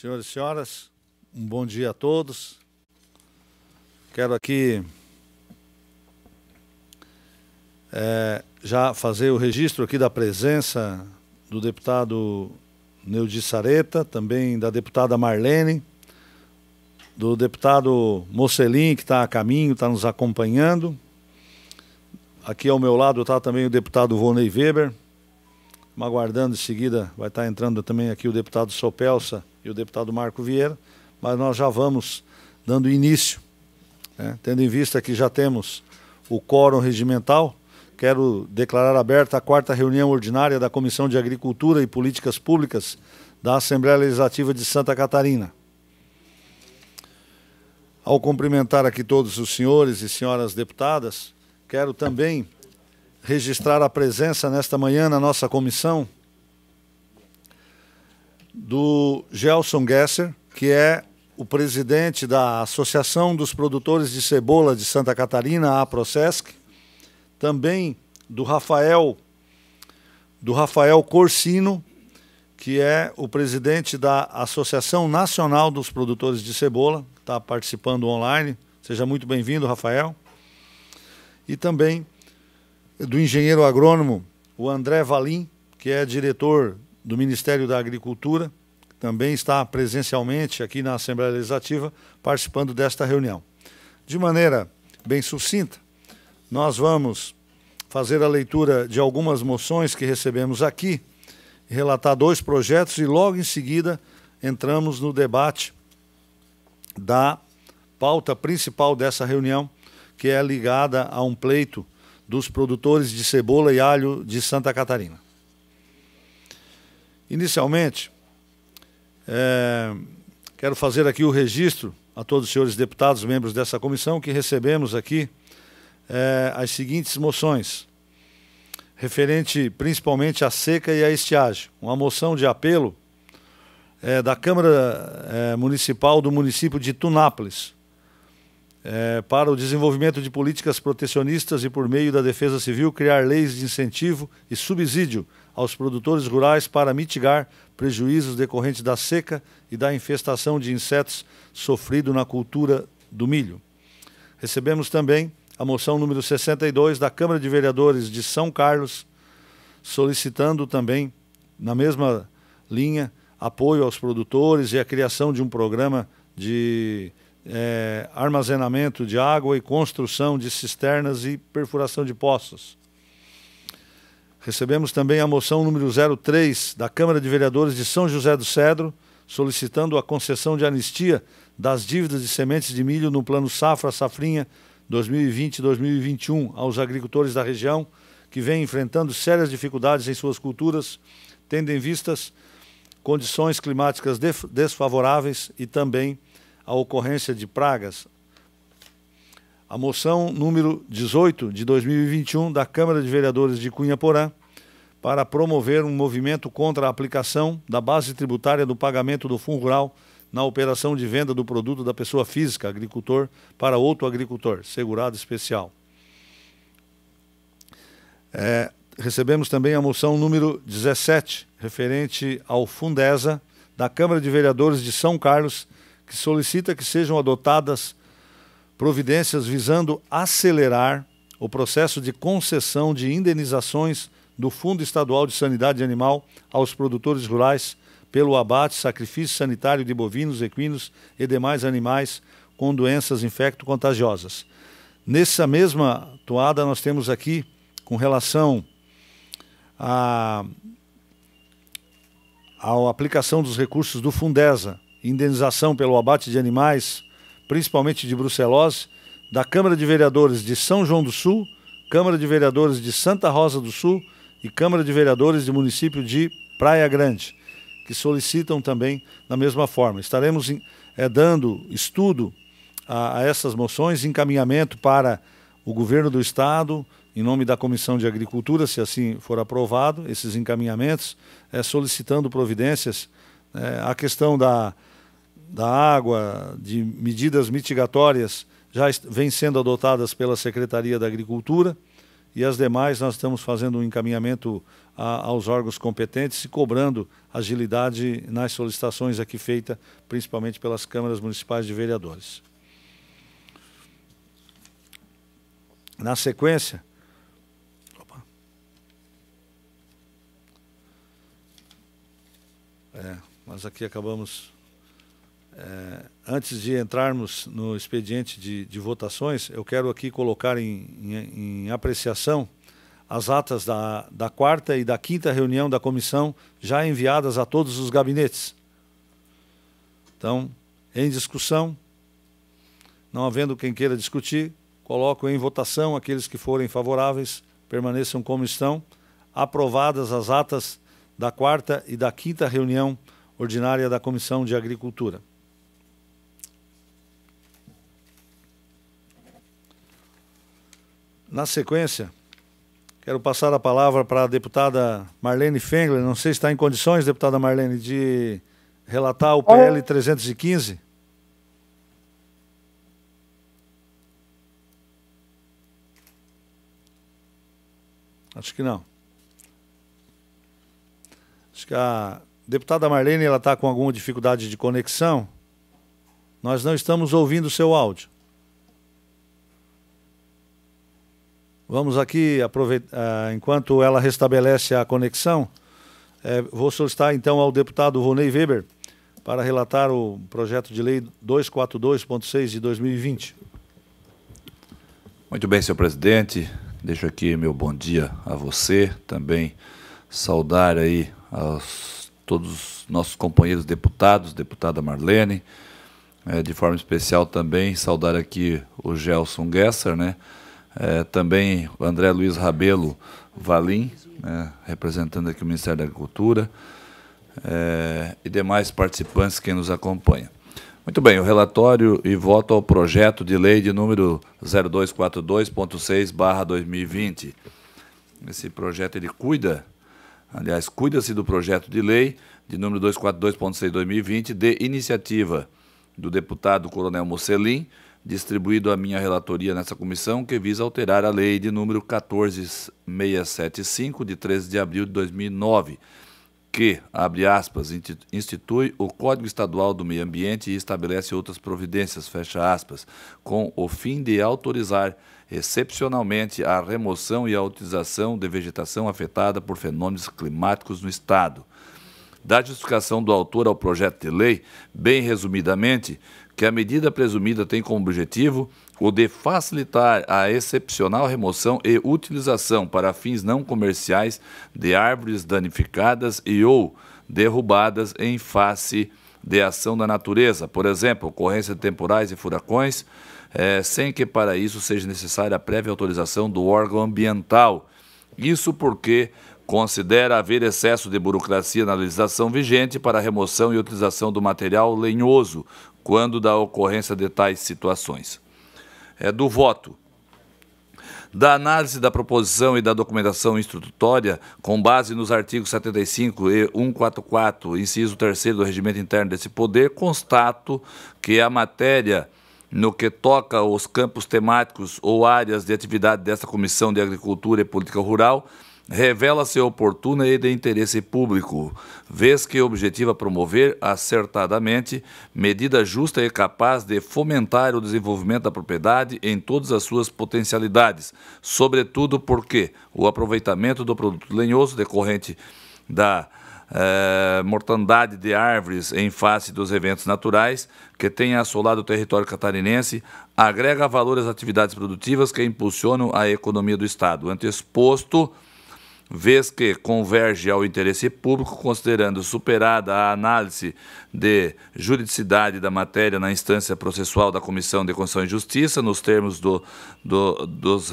Senhoras e senhoras, um bom dia a todos. Quero aqui é, já fazer o registro aqui da presença do deputado Neudi Sareta, também da deputada Marlene, do deputado Mocelin, que está a caminho, está nos acompanhando. Aqui ao meu lado está também o deputado Vonei Weber. Aguardando em seguida, vai estar entrando também aqui o deputado Sopelsa e o deputado Marco Vieira, mas nós já vamos dando início, né? tendo em vista que já temos o quórum regimental, quero declarar aberta a quarta reunião ordinária da Comissão de Agricultura e Políticas Públicas da Assembleia Legislativa de Santa Catarina. Ao cumprimentar aqui todos os senhores e senhoras deputadas, quero também registrar a presença nesta manhã na nossa comissão do Gelson Gesser, que é o presidente da Associação dos Produtores de Cebola de Santa Catarina, a Procesc, também do Rafael do Rafael Corsino, que é o presidente da Associação Nacional dos Produtores de Cebola, está participando online. Seja muito bem-vindo, Rafael. E também do engenheiro agrônomo, o André Valim, que é diretor do Ministério da Agricultura também está presencialmente aqui na Assembleia Legislativa participando desta reunião. De maneira bem sucinta, nós vamos fazer a leitura de algumas moções que recebemos aqui, relatar dois projetos e logo em seguida entramos no debate da pauta principal dessa reunião, que é ligada a um pleito dos produtores de cebola e alho de Santa Catarina. Inicialmente, é, quero fazer aqui o registro a todos os senhores deputados, membros dessa comissão, que recebemos aqui é, as seguintes moções, referente principalmente à seca e à estiagem. Uma moção de apelo é, da Câmara é, Municipal do município de Tunápolis, é, para o desenvolvimento de políticas protecionistas e, por meio da Defesa Civil, criar leis de incentivo e subsídio aos produtores rurais para mitigar prejuízos decorrentes da seca e da infestação de insetos sofrido na cultura do milho. Recebemos também a moção número 62 da Câmara de Vereadores de São Carlos, solicitando também, na mesma linha, apoio aos produtores e a criação de um programa de é, armazenamento de água e construção de cisternas e perfuração de poços. Recebemos também a moção número 03 da Câmara de Vereadores de São José do Cedro, solicitando a concessão de anistia das dívidas de sementes de milho no Plano Safra Safrinha 2020-2021 aos agricultores da região que vêm enfrentando sérias dificuldades em suas culturas, tendo em vistas condições climáticas desfavoráveis e também a ocorrência de pragas, a moção número 18 de 2021 da Câmara de Vereadores de Cunha Porã para promover um movimento contra a aplicação da base tributária do pagamento do fundo rural na operação de venda do produto da pessoa física, agricultor, para outro agricultor, segurado especial. É, recebemos também a moção número 17, referente ao Fundesa, da Câmara de Vereadores de São Carlos, que solicita que sejam adotadas providências visando acelerar o processo de concessão de indenizações do Fundo Estadual de Sanidade Animal aos produtores rurais pelo abate, sacrifício sanitário de bovinos, equinos e demais animais com doenças infecto-contagiosas. Nessa mesma toada, nós temos aqui, com relação à a, a aplicação dos recursos do Fundesa, indenização pelo abate de animais principalmente de brucelose, da Câmara de Vereadores de São João do Sul, Câmara de Vereadores de Santa Rosa do Sul e Câmara de Vereadores do município de Praia Grande, que solicitam também da mesma forma. Estaremos é, dando estudo a, a essas moções, encaminhamento para o governo do Estado, em nome da Comissão de Agricultura, se assim for aprovado, esses encaminhamentos, é, solicitando providências. É, a questão da da água, de medidas mitigatórias já vêm sendo adotadas pela Secretaria da Agricultura e as demais nós estamos fazendo um encaminhamento a, aos órgãos competentes e cobrando agilidade nas solicitações aqui feitas, principalmente pelas câmaras municipais de vereadores. Na sequência, opa, é, mas aqui acabamos é, antes de entrarmos no expediente de, de votações, eu quero aqui colocar em, em, em apreciação as atas da, da, quarta e da quinta reunião da comissão já enviadas a todos os gabinetes. Então, em discussão, não havendo quem queira discutir, coloco em votação aqueles que forem favoráveis, permaneçam como estão, aprovadas as atas da quarta e da quinta reunião ordinária da Comissão de Agricultura. Na sequência, quero passar a palavra para a deputada Marlene Fengler. Não sei se está em condições, deputada Marlene, de relatar o PL 315. Acho que não. Acho que a deputada Marlene está com alguma dificuldade de conexão. Nós não estamos ouvindo o seu áudio. Vamos aqui, aproveitar, ah, enquanto ela restabelece a conexão, é, vou solicitar então ao deputado Ronei Weber para relatar o projeto de lei 242.6 de 2020. Muito bem, senhor presidente. Deixo aqui meu bom dia a você, também saudar aí aos, todos os nossos companheiros deputados, deputada Marlene, é, de forma especial também saudar aqui o Gelson Gesser, né? É, também o André Luiz Rabelo Valim, né, representando aqui o Ministério da Agricultura, é, e demais participantes que nos acompanham. Muito bem, o relatório e voto ao projeto de lei de número 0242.6/2020. Esse projeto ele cuida, aliás, cuida-se do projeto de lei de número 242.6/2020 de iniciativa do deputado Coronel Mocelin, distribuído à minha relatoria nessa comissão, que visa alterar a lei de número 14675, de 13 de abril de 2009, que, abre aspas, institui o Código Estadual do Meio Ambiente e estabelece outras providências, fecha aspas, com o fim de autorizar excepcionalmente a remoção e a utilização de vegetação afetada por fenômenos climáticos no Estado. Da justificação do autor ao projeto de lei, bem resumidamente, que a medida presumida tem como objetivo o de facilitar a excepcional remoção e utilização para fins não comerciais de árvores danificadas e ou derrubadas em face de ação da natureza, por exemplo, ocorrência de temporais e furacões, é, sem que para isso seja necessária a prévia autorização do órgão ambiental. Isso porque considera haver excesso de burocracia na legislação vigente para a remoção e utilização do material lenhoso, quando da ocorrência de tais situações. É do voto. Da análise da proposição e da documentação instrutória, com base nos artigos 75 e 144, inciso 3 do regimento interno desse poder, constato que a matéria no que toca aos campos temáticos ou áreas de atividade desta Comissão de Agricultura e Política Rural revela-se oportuna e de interesse público, vez que objetiva promover acertadamente medida justa e capaz de fomentar o desenvolvimento da propriedade em todas as suas potencialidades, sobretudo porque o aproveitamento do produto lenhoso decorrente da eh, mortandade de árvores em face dos eventos naturais que têm assolado o território catarinense, agrega valor às atividades produtivas que impulsionam a economia do Estado. Anteexposto, exposto vez que converge ao interesse público, considerando superada a análise de juridicidade da matéria na instância processual da Comissão de Constituição e Justiça, nos termos do, do dos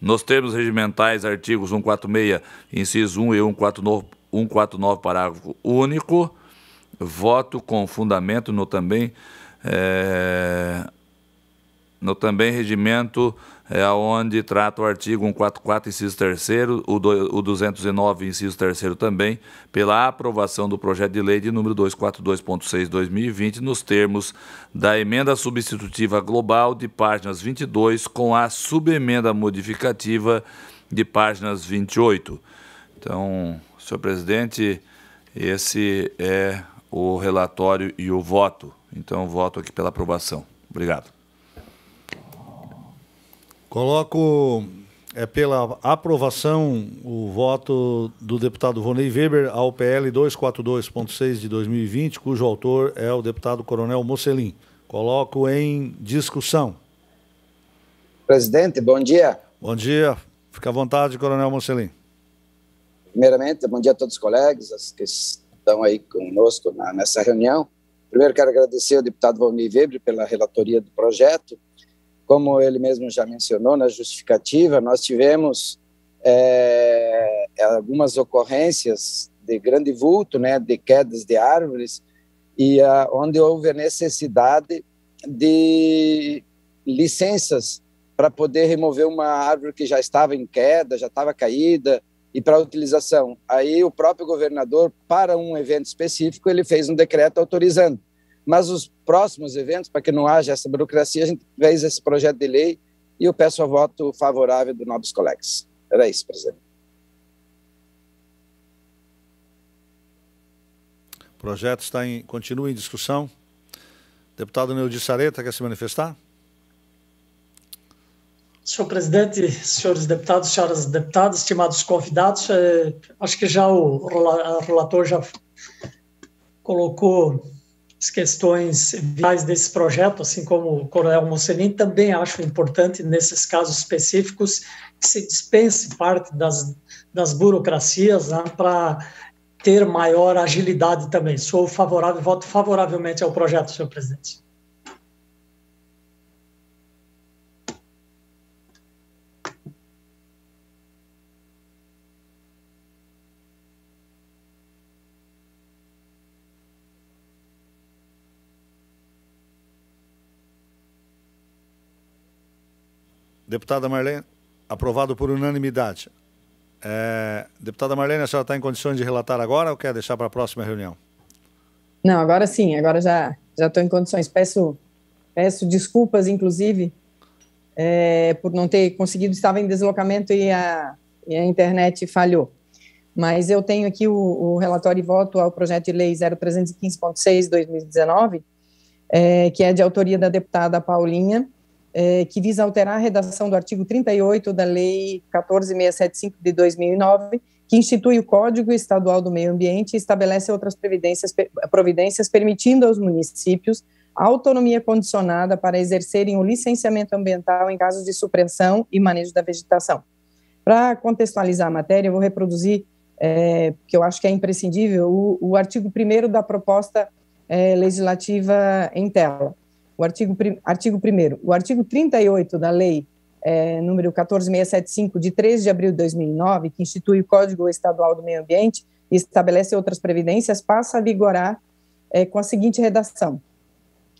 nos termos regimentais, artigos 146, inciso 1 e 149, 149 parágrafo único, voto com fundamento no também, é, no também regimento é onde trata o artigo 144, inciso 3 o, o 209, inciso 3 também, pela aprovação do projeto de lei de número 242.6/2020 nos termos da emenda substitutiva global de páginas 22 com a subemenda modificativa de páginas 28. Então, senhor presidente, esse é o relatório e o voto. Então, voto aqui pela aprovação. Obrigado. Coloco é pela aprovação o voto do deputado Vonei Weber ao PL 242.6 de 2020, cujo autor é o deputado Coronel Mocelin. Coloco em discussão. Presidente, bom dia. Bom dia. Fica à vontade, Coronel Mocelin. Primeiramente, bom dia a todos os colegas que estão aí conosco na, nessa reunião. Primeiro, quero agradecer ao deputado Vonei Weber pela relatoria do projeto como ele mesmo já mencionou na justificativa, nós tivemos é, algumas ocorrências de grande vulto, né, de quedas de árvores, e a, ah, onde houve a necessidade de licenças para poder remover uma árvore que já estava em queda, já estava caída, e para utilização. Aí o próprio governador, para um evento específico, ele fez um decreto autorizando. Mas os próximos eventos, para que não haja essa burocracia, a gente fez esse projeto de lei e eu peço o voto favorável do Nobres Colegas. Era isso, presidente. O projeto está em, continua em discussão. Deputado Neudi Sareta quer se manifestar? Senhor presidente, senhores deputados, senhoras deputadas, estimados convidados, eh, acho que já o relator já colocou as questões vitais desse projeto, assim como o Coronel Mussolini, também acho importante, nesses casos específicos, que se dispense parte das, das burocracias né, para ter maior agilidade também. Sou favorável, voto favoravelmente ao projeto, senhor presidente. Deputada Marlene, aprovado por unanimidade. É, deputada Marlene, a senhora está em condições de relatar agora ou quer deixar para a próxima reunião? Não, agora sim, agora já já estou em condições. Peço, peço desculpas, inclusive, é, por não ter conseguido, estava em deslocamento e a, e a internet falhou. Mas eu tenho aqui o, o relatório e voto ao projeto de lei 0315.6-2019, é, que é de autoria da deputada Paulinha, é, que visa alterar a redação do artigo 38 da Lei 14675 de 2009, que institui o Código Estadual do Meio Ambiente e estabelece outras providências, providências permitindo aos municípios autonomia condicionada para exercerem o licenciamento ambiental em casos de supressão e manejo da vegetação. Para contextualizar a matéria, eu vou reproduzir, é, porque eu acho que é imprescindível, o, o artigo 1 da proposta é, legislativa em tela o artigo, artigo 1 o artigo 38 da lei é, número 14675, de 3 de abril de 2009, que institui o Código Estadual do Meio Ambiente e estabelece outras previdências, passa a vigorar é, com a seguinte redação.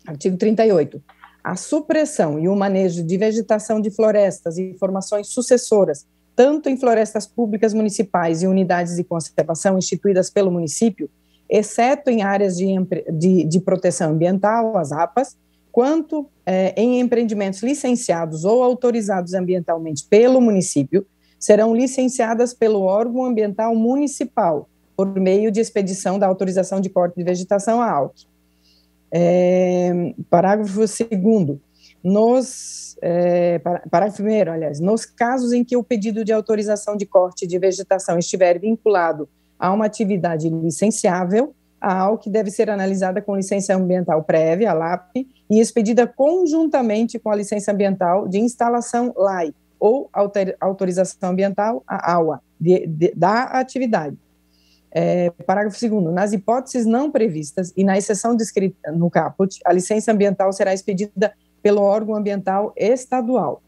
Artigo 38. A supressão e o manejo de vegetação de florestas e formações sucessoras, tanto em florestas públicas municipais e unidades de conservação instituídas pelo município, exceto em áreas de, de, de proteção ambiental, as APAs, quanto é, em empreendimentos licenciados ou autorizados ambientalmente pelo município, serão licenciadas pelo órgão ambiental municipal, por meio de expedição da autorização de corte de vegetação à AUC. É, parágrafo 2 nos é, parágrafo primeiro, aliás, nos casos em que o pedido de autorização de corte de vegetação estiver vinculado a uma atividade licenciável, a AUC deve ser analisada com licença ambiental prévia, a LAP, e expedida conjuntamente com a licença ambiental de instalação LAI, ou autorização ambiental, a AUA, de, de, da atividade. É, parágrafo 2 Nas hipóteses não previstas e na exceção descrita no caput, a licença ambiental será expedida pelo órgão ambiental estadual.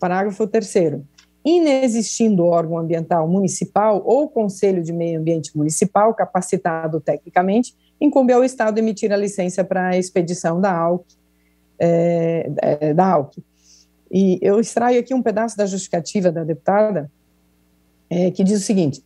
Parágrafo 3 Inexistindo órgão ambiental municipal ou conselho de meio ambiente municipal capacitado tecnicamente, incumbe ao Estado emitir a licença para a expedição da ALC. É, é, da ALC. E eu extraio aqui um pedaço da justificativa da deputada, é, que diz o seguinte: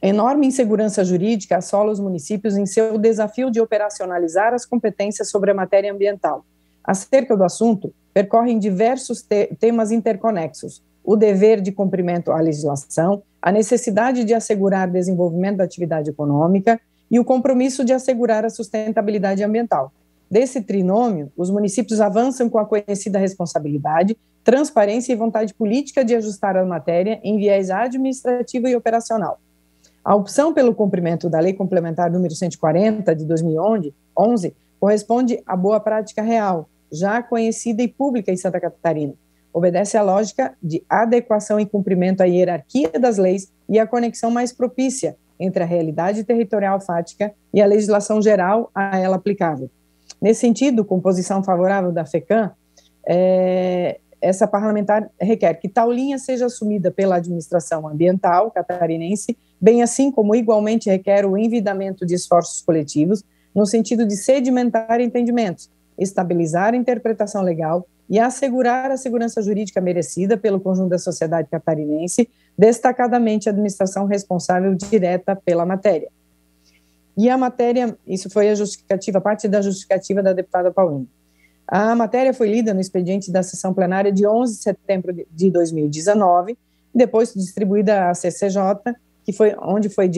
enorme insegurança jurídica assola os municípios em seu desafio de operacionalizar as competências sobre a matéria ambiental. Acerca do assunto, percorrem diversos te temas interconexos: o dever de cumprimento à legislação, a necessidade de assegurar desenvolvimento da atividade econômica, e o compromisso de assegurar a sustentabilidade ambiental. Desse trinômio, os municípios avançam com a conhecida responsabilidade, transparência e vontade política de ajustar a matéria em viés administrativo e operacional. A opção pelo cumprimento da Lei Complementar número 140 de 2011 corresponde à boa prática real, já conhecida e pública em Santa Catarina. Obedece à lógica de adequação e cumprimento à hierarquia das leis e à conexão mais propícia entre a realidade territorial fática e a legislação geral a ela aplicável. Nesse sentido, com posição favorável da FECAM, é, essa parlamentar requer que tal linha seja assumida pela administração ambiental catarinense, bem assim como igualmente requer o envidamento de esforços coletivos no sentido de sedimentar entendimentos, estabilizar a interpretação legal e assegurar a segurança jurídica merecida pelo conjunto da sociedade catarinense destacadamente a administração responsável direta pela matéria. E a matéria, isso foi a justificativa, parte da justificativa da deputada Paulina. A matéria foi lida no expediente da sessão plenária de 11 de setembro de 2019, depois distribuída à CCJ, que foi onde foi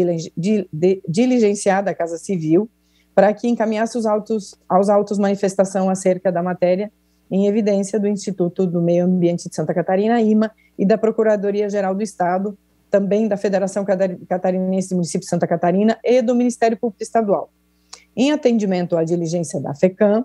diligenciada a Casa Civil, para que encaminhasse os autos, aos autos manifestação acerca da matéria em evidência do Instituto do Meio Ambiente de Santa Catarina, IMA, e da Procuradoria-Geral do Estado, também da Federação Catarinense do Município de Santa Catarina e do Ministério Público Estadual. Em atendimento à diligência da FECAM,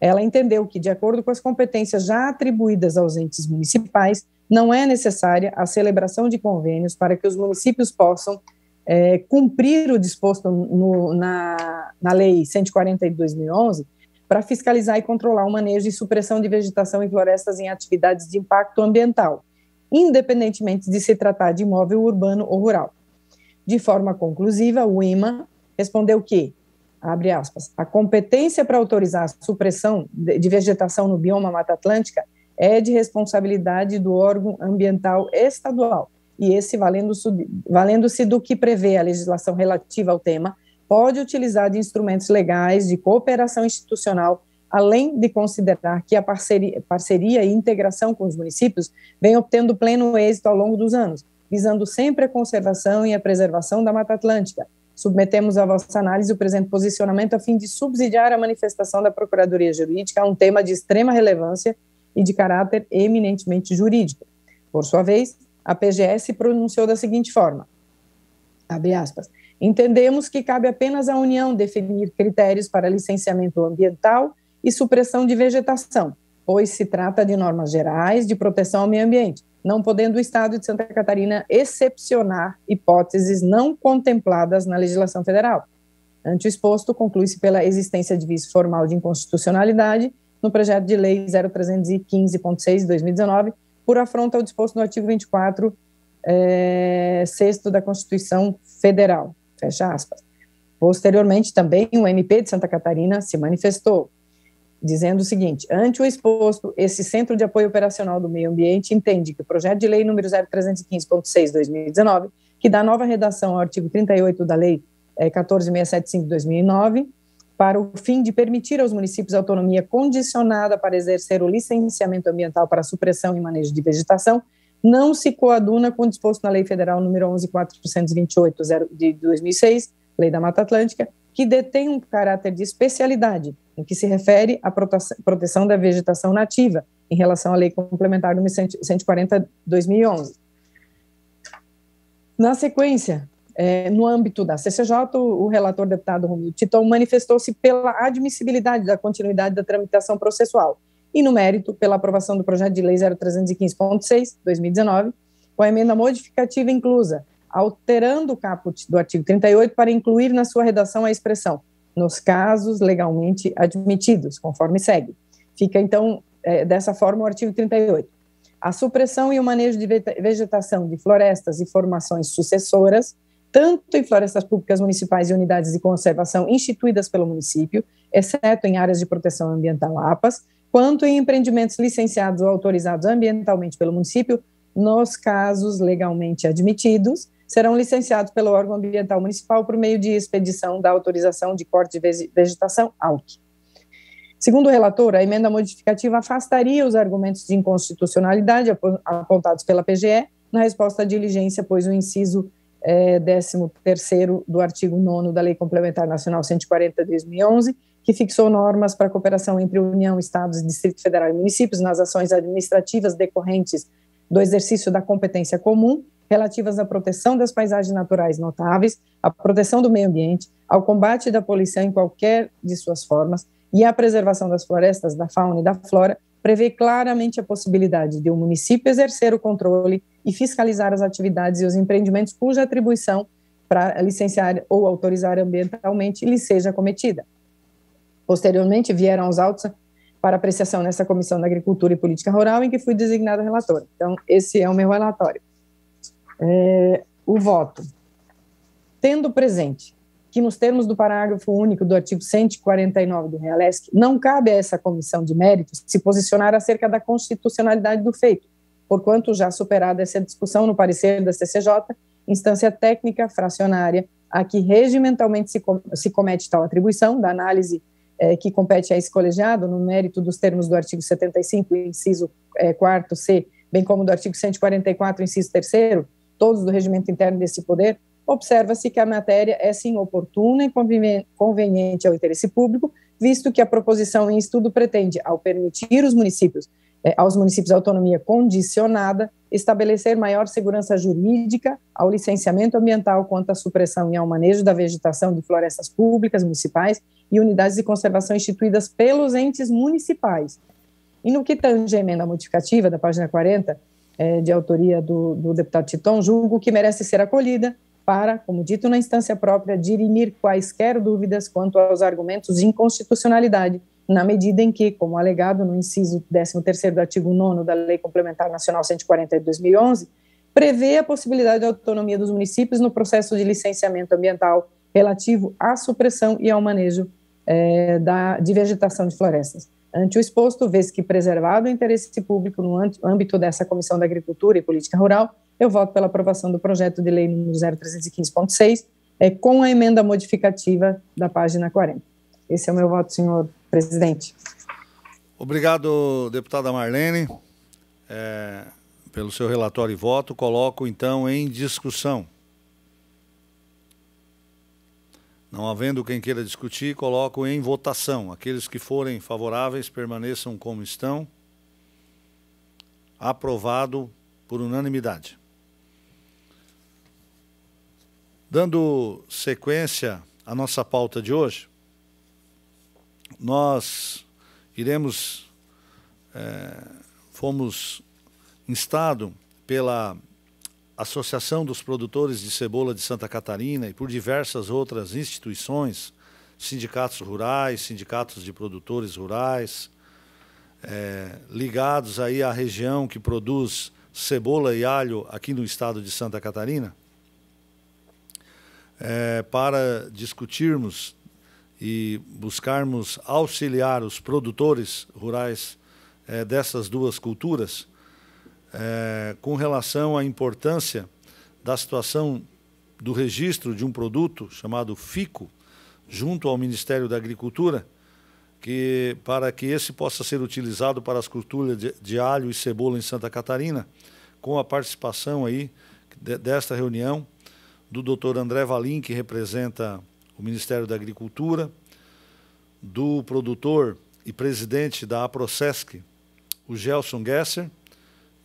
ela entendeu que, de acordo com as competências já atribuídas aos entes municipais, não é necessária a celebração de convênios para que os municípios possam é, cumprir o disposto no, na, na Lei 142.011 para fiscalizar e controlar o manejo e supressão de vegetação e florestas em atividades de impacto ambiental, independentemente de se tratar de imóvel urbano ou rural. De forma conclusiva, o IMA respondeu que, abre aspas, a competência para autorizar a supressão de vegetação no bioma Mata Atlântica é de responsabilidade do órgão ambiental estadual, e esse, valendo-se valendo do que prevê a legislação relativa ao tema, pode utilizar de instrumentos legais de cooperação institucional além de considerar que a parceria, parceria e integração com os municípios vem obtendo pleno êxito ao longo dos anos, visando sempre a conservação e a preservação da Mata Atlântica. Submetemos à vossa análise o presente posicionamento a fim de subsidiar a manifestação da Procuradoria Jurídica a um tema de extrema relevância e de caráter eminentemente jurídico. Por sua vez, a PGS pronunciou da seguinte forma: aspas, Entendemos que cabe apenas à União definir critérios para licenciamento ambiental e supressão de vegetação, pois se trata de normas gerais de proteção ao meio ambiente, não podendo o Estado de Santa Catarina excepcionar hipóteses não contempladas na legislação federal. Ante o exposto, conclui-se pela existência de vício formal de inconstitucionalidade no projeto de lei 0315.6 de 2019, por afronta ao disposto no artigo 24, é, eh, sexto da Constituição Federal. Fecha aspas. Posteriormente, também o MP de Santa Catarina se manifestou, dizendo o seguinte: ante o exposto, esse Centro de Apoio Operacional do Meio Ambiente entende que o projeto de lei número 0315.6/2019, que dá nova redação ao artigo 38 da lei é, eh, 14675/2009, para o fim de permitir aos municípios autonomia condicionada para exercer o licenciamento ambiental para supressão e manejo de vegetação, não se coaduna com o disposto na Lei Federal número 11428 de 2006, Lei da Mata Atlântica, que detém um caráter de especialidade, no que se refere à proteção da vegetação nativa, em relação à Lei Complementar nº 140-2011. Na sequência, é, no âmbito da CCJ, o relator deputado Romildo Titon manifestou-se pela admissibilidade da continuidade da tramitação processual e, no mérito, pela aprovação do projeto de lei 0315.6, 2019, com a emenda modificativa inclusa, alterando o caput do artigo 38 para incluir na sua redação a expressão nos casos legalmente admitidos, conforme segue. Fica, então, é, dessa forma o artigo 38. A supressão e o manejo de vegetação de florestas e formações sucessoras, tanto em florestas públicas municipais e unidades de conservação instituídas pelo município, exceto em áreas de proteção ambiental APAS, quanto em empreendimentos licenciados ou autorizados ambientalmente pelo município, nos casos legalmente admitidos, serão licenciados pelo órgão ambiental municipal por meio de expedição da autorização de corte de vegetação AUC. Segundo o relator, a emenda modificativa afastaria os argumentos de inconstitucionalidade apontados pela PGE na resposta à diligência, pois o inciso eh, é, 13º do artigo 9 da Lei Complementar Nacional 140 de 2011, que fixou normas para a cooperação entre União, Estados, Distrito Federal e municípios nas ações administrativas decorrentes do exercício da competência comum, relativas à proteção das paisagens naturais notáveis, à proteção do meio ambiente, ao combate da poluição em qualquer de suas formas e à preservação das florestas, da fauna e da flora, prevê claramente a possibilidade de o um município exercer o controle e fiscalizar as atividades e os empreendimentos cuja atribuição para licenciar ou autorizar ambientalmente lhe seja cometida. Posteriormente, vieram aos autos para apreciação nessa Comissão da Agricultura e Política Rural, em que fui designado relator. Então, esse é o meu relatório é, o voto, tendo presente que nos termos do parágrafo único do artigo 149 do Realesc, não cabe a essa comissão de méritos se posicionar acerca da constitucionalidade do feito, porquanto já superada essa discussão no parecer da CCJ, instância técnica fracionária a que regimentalmente se, com, se comete tal atribuição da análise é, que compete a esse colegiado no mérito dos termos do artigo 75, inciso eh, é, 4 C, bem como do artigo 144, inciso 3 todos do regimento interno desse poder, observa-se que a matéria é sim oportuna e conveniente ao interesse público, visto que a proposição em estudo pretende, ao permitir os municípios, eh, aos municípios autonomia condicionada, estabelecer maior segurança jurídica ao licenciamento ambiental quanto à supressão e ao manejo da vegetação de florestas públicas municipais e unidades de conservação instituídas pelos entes municipais. E no que tange a emenda modificativa da página 40, é, de autoria do, do deputado Titon, julgo que merece ser acolhida para, como dito na instância própria, dirimir quaisquer dúvidas quanto aos argumentos de inconstitucionalidade, na medida em que, como alegado no inciso 13º do artigo 9 da Lei Complementar Nacional 140 de 2011, prevê a possibilidade de autonomia dos municípios no processo de licenciamento ambiental relativo à supressão e ao manejo é, da, de vegetação de florestas. Ante o exposto, vez que preservado o interesse público no âmbito dessa Comissão da Agricultura e Política Rural, eu voto pela aprovação do projeto de lei número 0315.6, é, com a emenda modificativa da página 40. Esse é o meu voto, senhor presidente. Obrigado, deputada Marlene, é, pelo seu relatório e voto. Coloco, então, em discussão. Não havendo quem queira discutir, coloco em votação. Aqueles que forem favoráveis permaneçam como estão. Aprovado por unanimidade. Dando sequência à nossa pauta de hoje, nós iremos, é, fomos instado pela Associação dos Produtores de Cebola de Santa Catarina e por diversas outras instituições, sindicatos rurais, sindicatos de produtores rurais, é, ligados aí à região que produz cebola e alho aqui no estado de Santa Catarina, é, para discutirmos e buscarmos auxiliar os produtores rurais é, dessas duas culturas é, com relação à importância da situação do registro de um produto chamado FICO junto ao Ministério da Agricultura, que para que esse possa ser utilizado para as culturas de, de alho e cebola em Santa Catarina, com a participação aí de, desta reunião do Dr. André Valim, que representa o Ministério da Agricultura, do produtor e presidente da APROSESC, o Gelson Gesser,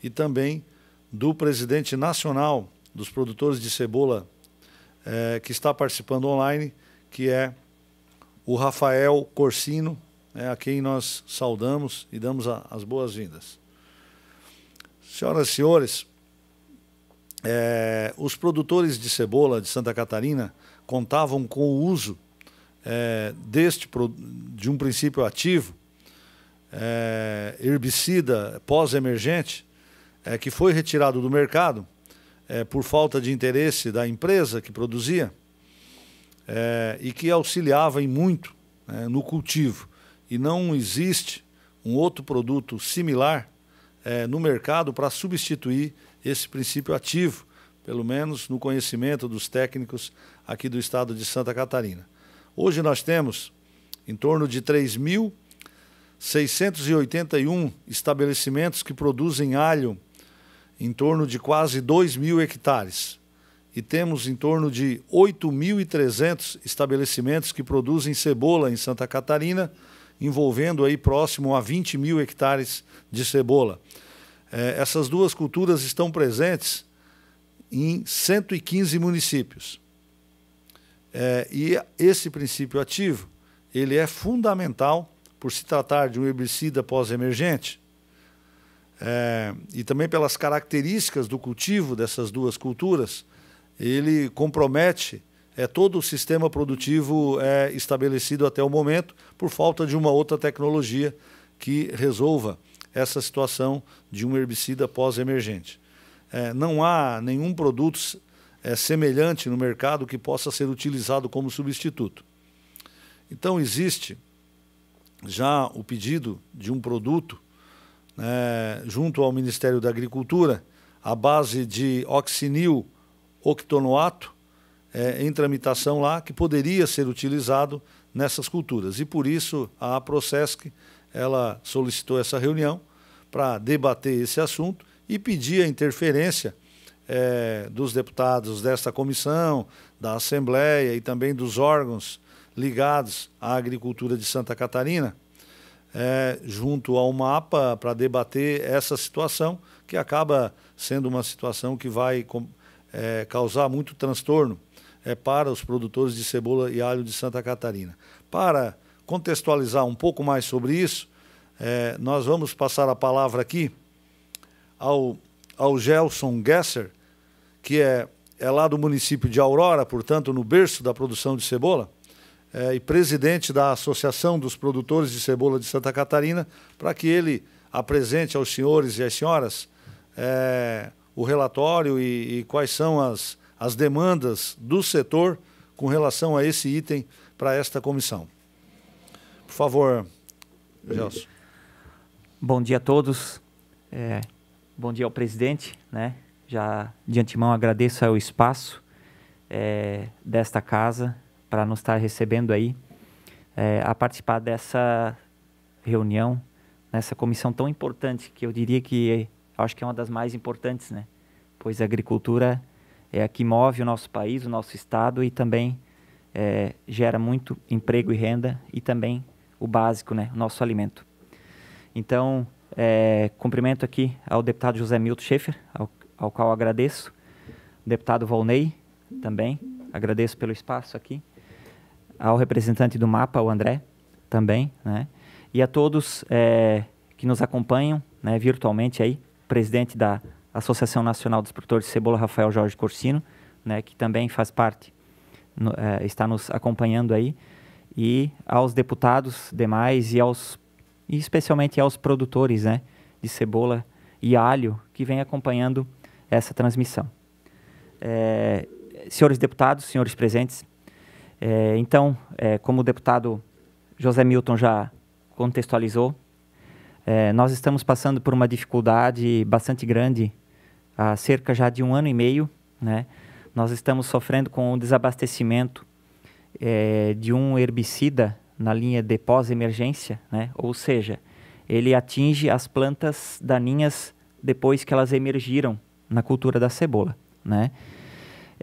e também do presidente nacional dos produtores de cebola é, que está participando online, que é o Rafael Corsino, é, a quem nós saudamos e damos a, as boas-vindas. Senhoras e senhores, é, os produtores de cebola de Santa Catarina contavam com o uso é, deste de um princípio ativo, herbicida pós-emergente, é, que foi retirado do mercado é, por falta de interesse da empresa que produzia é, e que auxiliava em muito né, no cultivo. E não existe um outro produto similar é, no mercado para substituir esse princípio ativo, pelo menos no conhecimento dos técnicos aqui do estado de Santa Catarina. Hoje nós temos em torno de 3.681 estabelecimentos que produzem alho em torno de quase 2 mil hectares. E temos em torno de 8.300 estabelecimentos que produzem cebola em Santa Catarina, envolvendo aí próximo a 20 mil hectares de cebola. É, essas duas culturas estão presentes em 115 municípios. É, e esse princípio ativo ele é fundamental por se tratar de um herbicida pós-emergente é, e também pelas características do cultivo dessas duas culturas, ele compromete é, todo o sistema produtivo é, estabelecido até o momento por falta de uma outra tecnologia que resolva essa situação de um herbicida pós-emergente. É, não há nenhum produto é, semelhante no mercado que possa ser utilizado como substituto. Então, existe já o pedido de um produto né, junto ao Ministério da Agricultura, a base de oxinil octonoato é, em tramitação lá, que poderia ser utilizado nessas culturas. E por isso a Procesc ela solicitou essa reunião para debater esse assunto e pedir a interferência é, dos deputados desta comissão, da Assembleia e também dos órgãos ligados à agricultura de Santa Catarina é, junto ao mapa para debater essa situação, que acaba sendo uma situação que vai é, causar muito transtorno é, para os produtores de cebola e alho de Santa Catarina. Para contextualizar um pouco mais sobre isso, é, nós vamos passar a palavra aqui ao, ao Gelson Gesser, que é, é lá do município de Aurora, portanto, no berço da produção de cebola é, e presidente da Associação dos Produtores de Cebola de Santa Catarina, para que ele apresente aos senhores e às senhoras é, o relatório e, e quais são as, as demandas do setor com relação a esse item para esta comissão. Por favor, Gelson. Bom dia a todos. É, bom dia ao presidente. Né? Já de antemão agradeço ao espaço é, desta casa para nos estar recebendo aí, é, a participar dessa reunião, nessa comissão tão importante, que eu diria que acho que é uma das mais importantes, né? Pois a agricultura é a que move o nosso país, o nosso estado e também é, gera muito emprego e renda e também o básico, né? O nosso alimento. Então, é, cumprimento aqui ao deputado José Milton Schaefer, ao, ao qual agradeço, deputado Volney também, agradeço pelo espaço aqui ao representante do mapa, o André, também, né? E a todos é, que nos acompanham, né, virtualmente aí, presidente da Associação Nacional dos Produtores de Cebola, Rafael Jorge Corsino, né, que também faz parte, no, é, está nos acompanhando aí, e aos deputados demais e aos, e especialmente aos produtores, né, de cebola e alho que vem acompanhando essa transmissão. É, senhores deputados, senhores presentes, é, então, é, como o deputado José Milton já contextualizou, é, nós estamos passando por uma dificuldade bastante grande há cerca já de um ano e meio. Né? Nós estamos sofrendo com o desabastecimento é, de um herbicida na linha de pós-emergência, né? ou seja, ele atinge as plantas daninhas depois que elas emergiram na cultura da cebola. Né?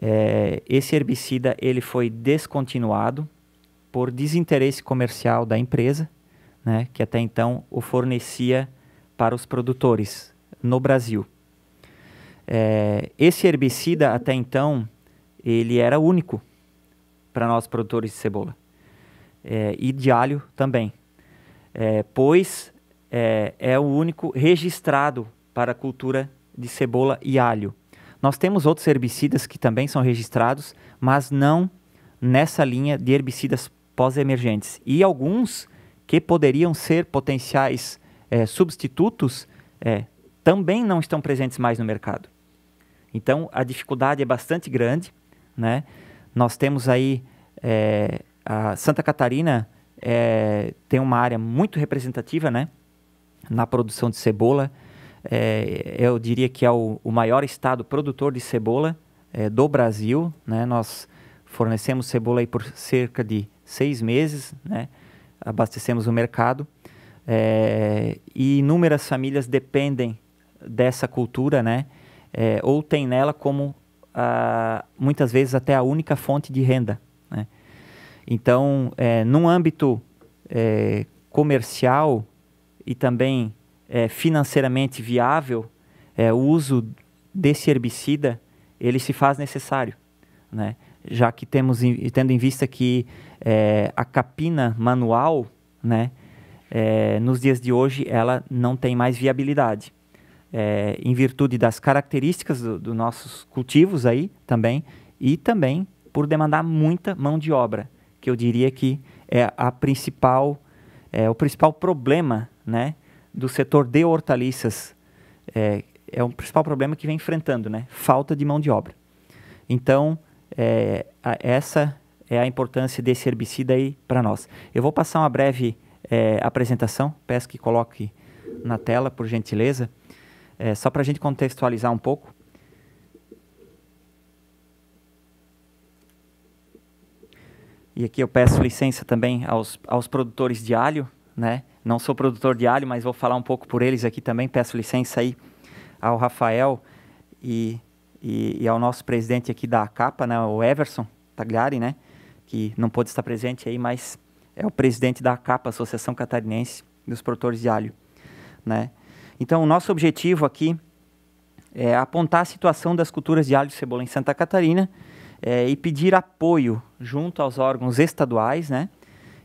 É, esse herbicida ele foi descontinuado por desinteresse comercial da empresa, né, que até então o fornecia para os produtores no Brasil. É, esse herbicida até então ele era único para nós produtores de cebola é, e de alho também, é, pois é, é o único registrado para a cultura de cebola e alho. Nós temos outros herbicidas que também são registrados, mas não nessa linha de herbicidas pós-emergentes. E alguns que poderiam ser potenciais é, substitutos é, também não estão presentes mais no mercado. Então a dificuldade é bastante grande, né? Nós temos aí é, a Santa Catarina tem uma área muito representativa, né? Na produção de cebola, é, eu diria que é o, o, maior estado produtor de cebola é, do Brasil. Né? Nós fornecemos cebola aí por cerca de seis meses, né? abastecemos o mercado. É, e inúmeras famílias dependem dessa cultura, né? É, ou tem nela como a, muitas vezes até a única fonte de renda. Né? Então, é, num âmbito é, comercial e também é, financeiramente viável, é, o uso desse herbicida ele se faz necessário, né? Já que temos tendo em vista que é, a capina manual, né, é, nos dias de hoje ela não tem mais viabilidade, é, em virtude das características dos do nossos cultivos aí também e também por demandar muita mão de obra, que eu diria que é a principal é o principal problema, né? do setor de hortaliças é, é um principal problema que vem enfrentando, né? Falta de mão de obra. Então, é, a, essa é a importância desse herbicida aí para nós. Eu vou passar uma breve é, apresentação, peço que coloque na tela, por gentileza, é, só para a gente contextualizar um pouco. E aqui eu peço licença também aos, aos produtores de alho, né? Não sou produtor de alho, mas vou falar um pouco por eles aqui também. Peço licença aí ao Rafael e, e, e ao nosso presidente aqui da ACAPA, né, o Everson Tagliari, né, que não pôde estar presente aí, mas é o presidente da ACAPA, Associação Catarinense dos Produtores de Alho. Né? Então, o nosso objetivo aqui é apontar a situação das culturas de alho e cebola em Santa Catarina é, e pedir apoio junto aos órgãos estaduais, né,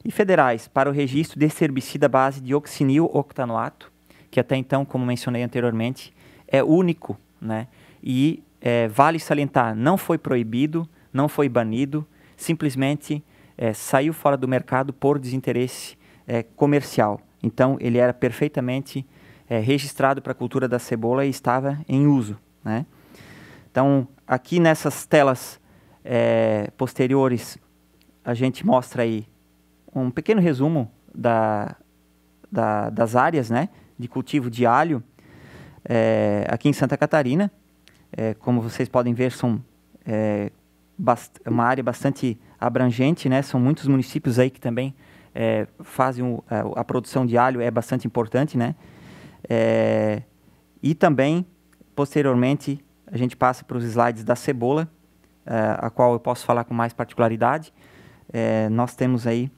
e federais para o registro desse herbicida base de oxinil octanoato, que até então, como mencionei anteriormente, é único, né? E é, vale salientar, não foi proibido, não foi banido, simplesmente é, saiu fora do mercado por desinteresse é, comercial. Então, ele era perfeitamente é, registrado para a cultura da cebola e estava em uso, né? Então, aqui nessas telas é, posteriores, a gente mostra aí um pequeno resumo da, da, das áreas né, de cultivo de alho é, aqui em Santa Catarina. É, como vocês podem ver, são é, é uma área bastante abrangente, né? São muitos municípios aí que também é, fazem o, a, é, a, produção de alho é bastante importante, né? e também posteriormente a gente passa para os slides da cebola, a qual eu posso falar com mais particularidade. nós temos aí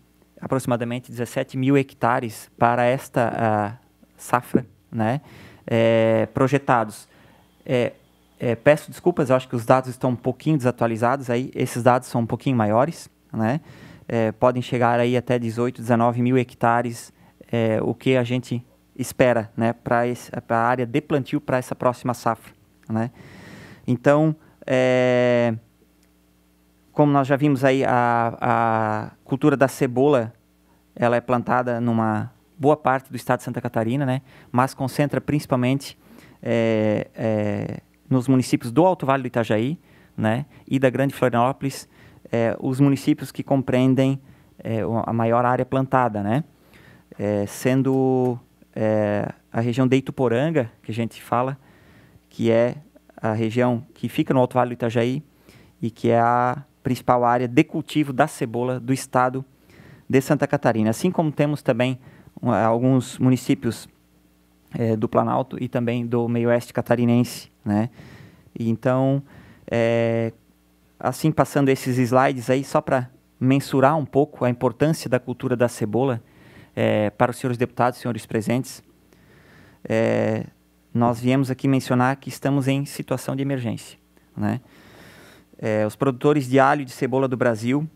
aproximadamente 17 mil hectares para esta uh, safra, né? É, projetados. É, é, peço desculpas, eu acho que os dados estão um pouquinho desatualizados aí. Esses dados são um pouquinho maiores, né? É, podem chegar aí até 18, 19 mil hectares, é, o que a gente espera, né? Para a área de plantio para essa próxima safra, né? Então, é, como nós já vimos aí, a, a cultura da cebola ela é plantada numa boa parte do estado de Santa Catarina, né? mas concentra principalmente é, é, nos municípios do Alto Vale do Itajaí né? e da Grande Florianópolis, é, os municípios que compreendem é, a maior área plantada, né? É, sendo é, a região de Ituporanga, que a gente fala, que é a região que fica no Alto Vale do Itajaí e que é a principal área de cultivo da cebola do estado de Santa Catarina. Assim como temos também uh, alguns municípios eh, do Planalto e também do meio-oeste catarinense. Né? Então, é, assim, passando esses slides aí, só para mensurar um pouco a importância da cultura da cebola é, para os senhores deputados, senhores presentes, é, nós viemos aqui mencionar que estamos em situação de emergência. Né? É, os produtores de alho e de cebola do Brasil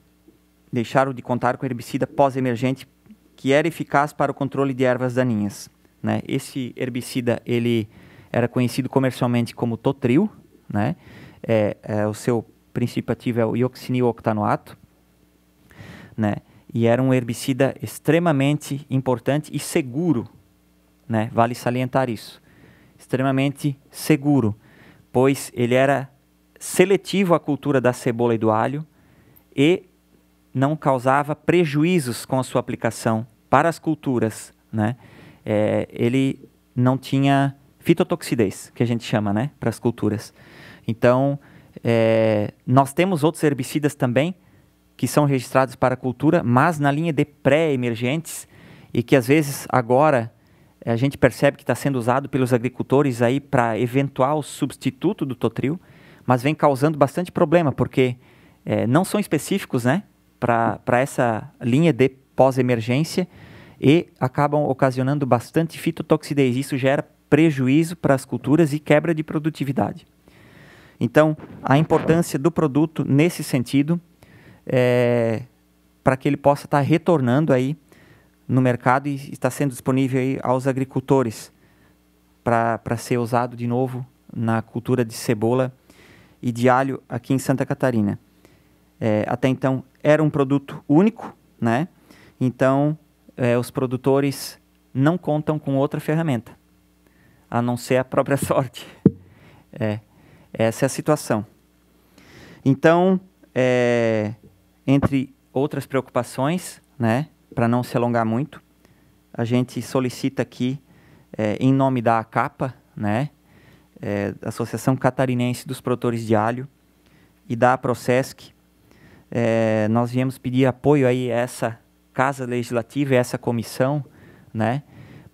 deixaram de contar com herbicida pós-emergente que era eficaz para o controle de ervas daninhas. Né? Esse herbicida ele era conhecido comercialmente como Totril, né? É, é, o seu princípio ativo é o ioxinil-octanoato, né? e era um herbicida extremamente importante e seguro, né? vale salientar isso, extremamente seguro, pois ele era seletivo à cultura da cebola e do alho e não causava prejuízos com a sua aplicação para as culturas, né? É, ele não tinha fitotoxidez, que a gente chama, né, para as culturas. Então, é, nós temos outros herbicidas também que são registrados para a cultura, mas na linha de pré-emergentes e que às vezes agora é, a gente percebe que está sendo usado pelos agricultores aí para eventual substituto do Totril, mas vem causando bastante problema, porque é, não são específicos né, para essa linha de pós-emergência e acabam ocasionando bastante fitotoxidez. Isso gera prejuízo para as culturas e quebra de produtividade. Então, a importância do produto nesse sentido é, para que ele possa estar tá retornando aí no mercado e está sendo disponível aí aos agricultores para ser usado de novo na cultura de cebola e de alho aqui em Santa Catarina. É, até então era um produto único, né? Então é, os produtores não contam com outra ferramenta, a não ser a própria sorte. É, essa é a situação. Então, é, entre outras preocupações, né, para não se alongar muito, a gente solicita aqui, é, em nome da ACAPA, né, é, Associação Catarinense dos Produtores de Alho e da Procesc. É, nós viemos pedir apoio aí a essa Casa Legislativa, a essa comissão, né,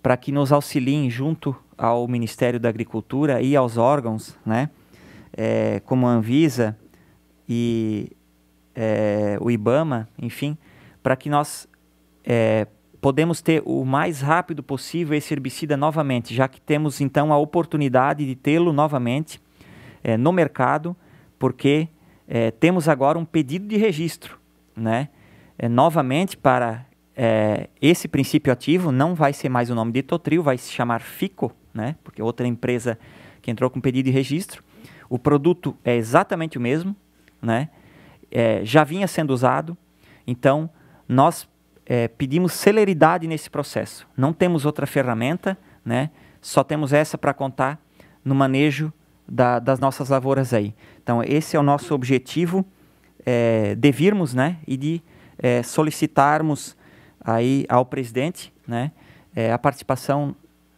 para que nos auxiliem junto ao Ministério da Agricultura e aos órgãos, né, é, como a Anvisa e é, o IBAMA, enfim, para que nós é, podemos ter o mais rápido possível esse herbicida novamente, já que temos então a oportunidade de tê-lo novamente é, no mercado, porque é, temos agora um pedido de registro, né? É, novamente para esse princípio ativo não vai ser mais o nome de Totril, vai se chamar Fico, né? Porque é outra empresa que entrou com pedido de registro, o produto é exatamente o mesmo, né? já vinha sendo usado, então nós é, pedimos celeridade nesse processo. Não temos outra ferramenta, né? só temos essa para contar no manejo da, das nossas lavouras aí. Então, esse é o nosso objetivo é, de virmos né? e de é, solicitarmos aí ao presidente né? É, a participação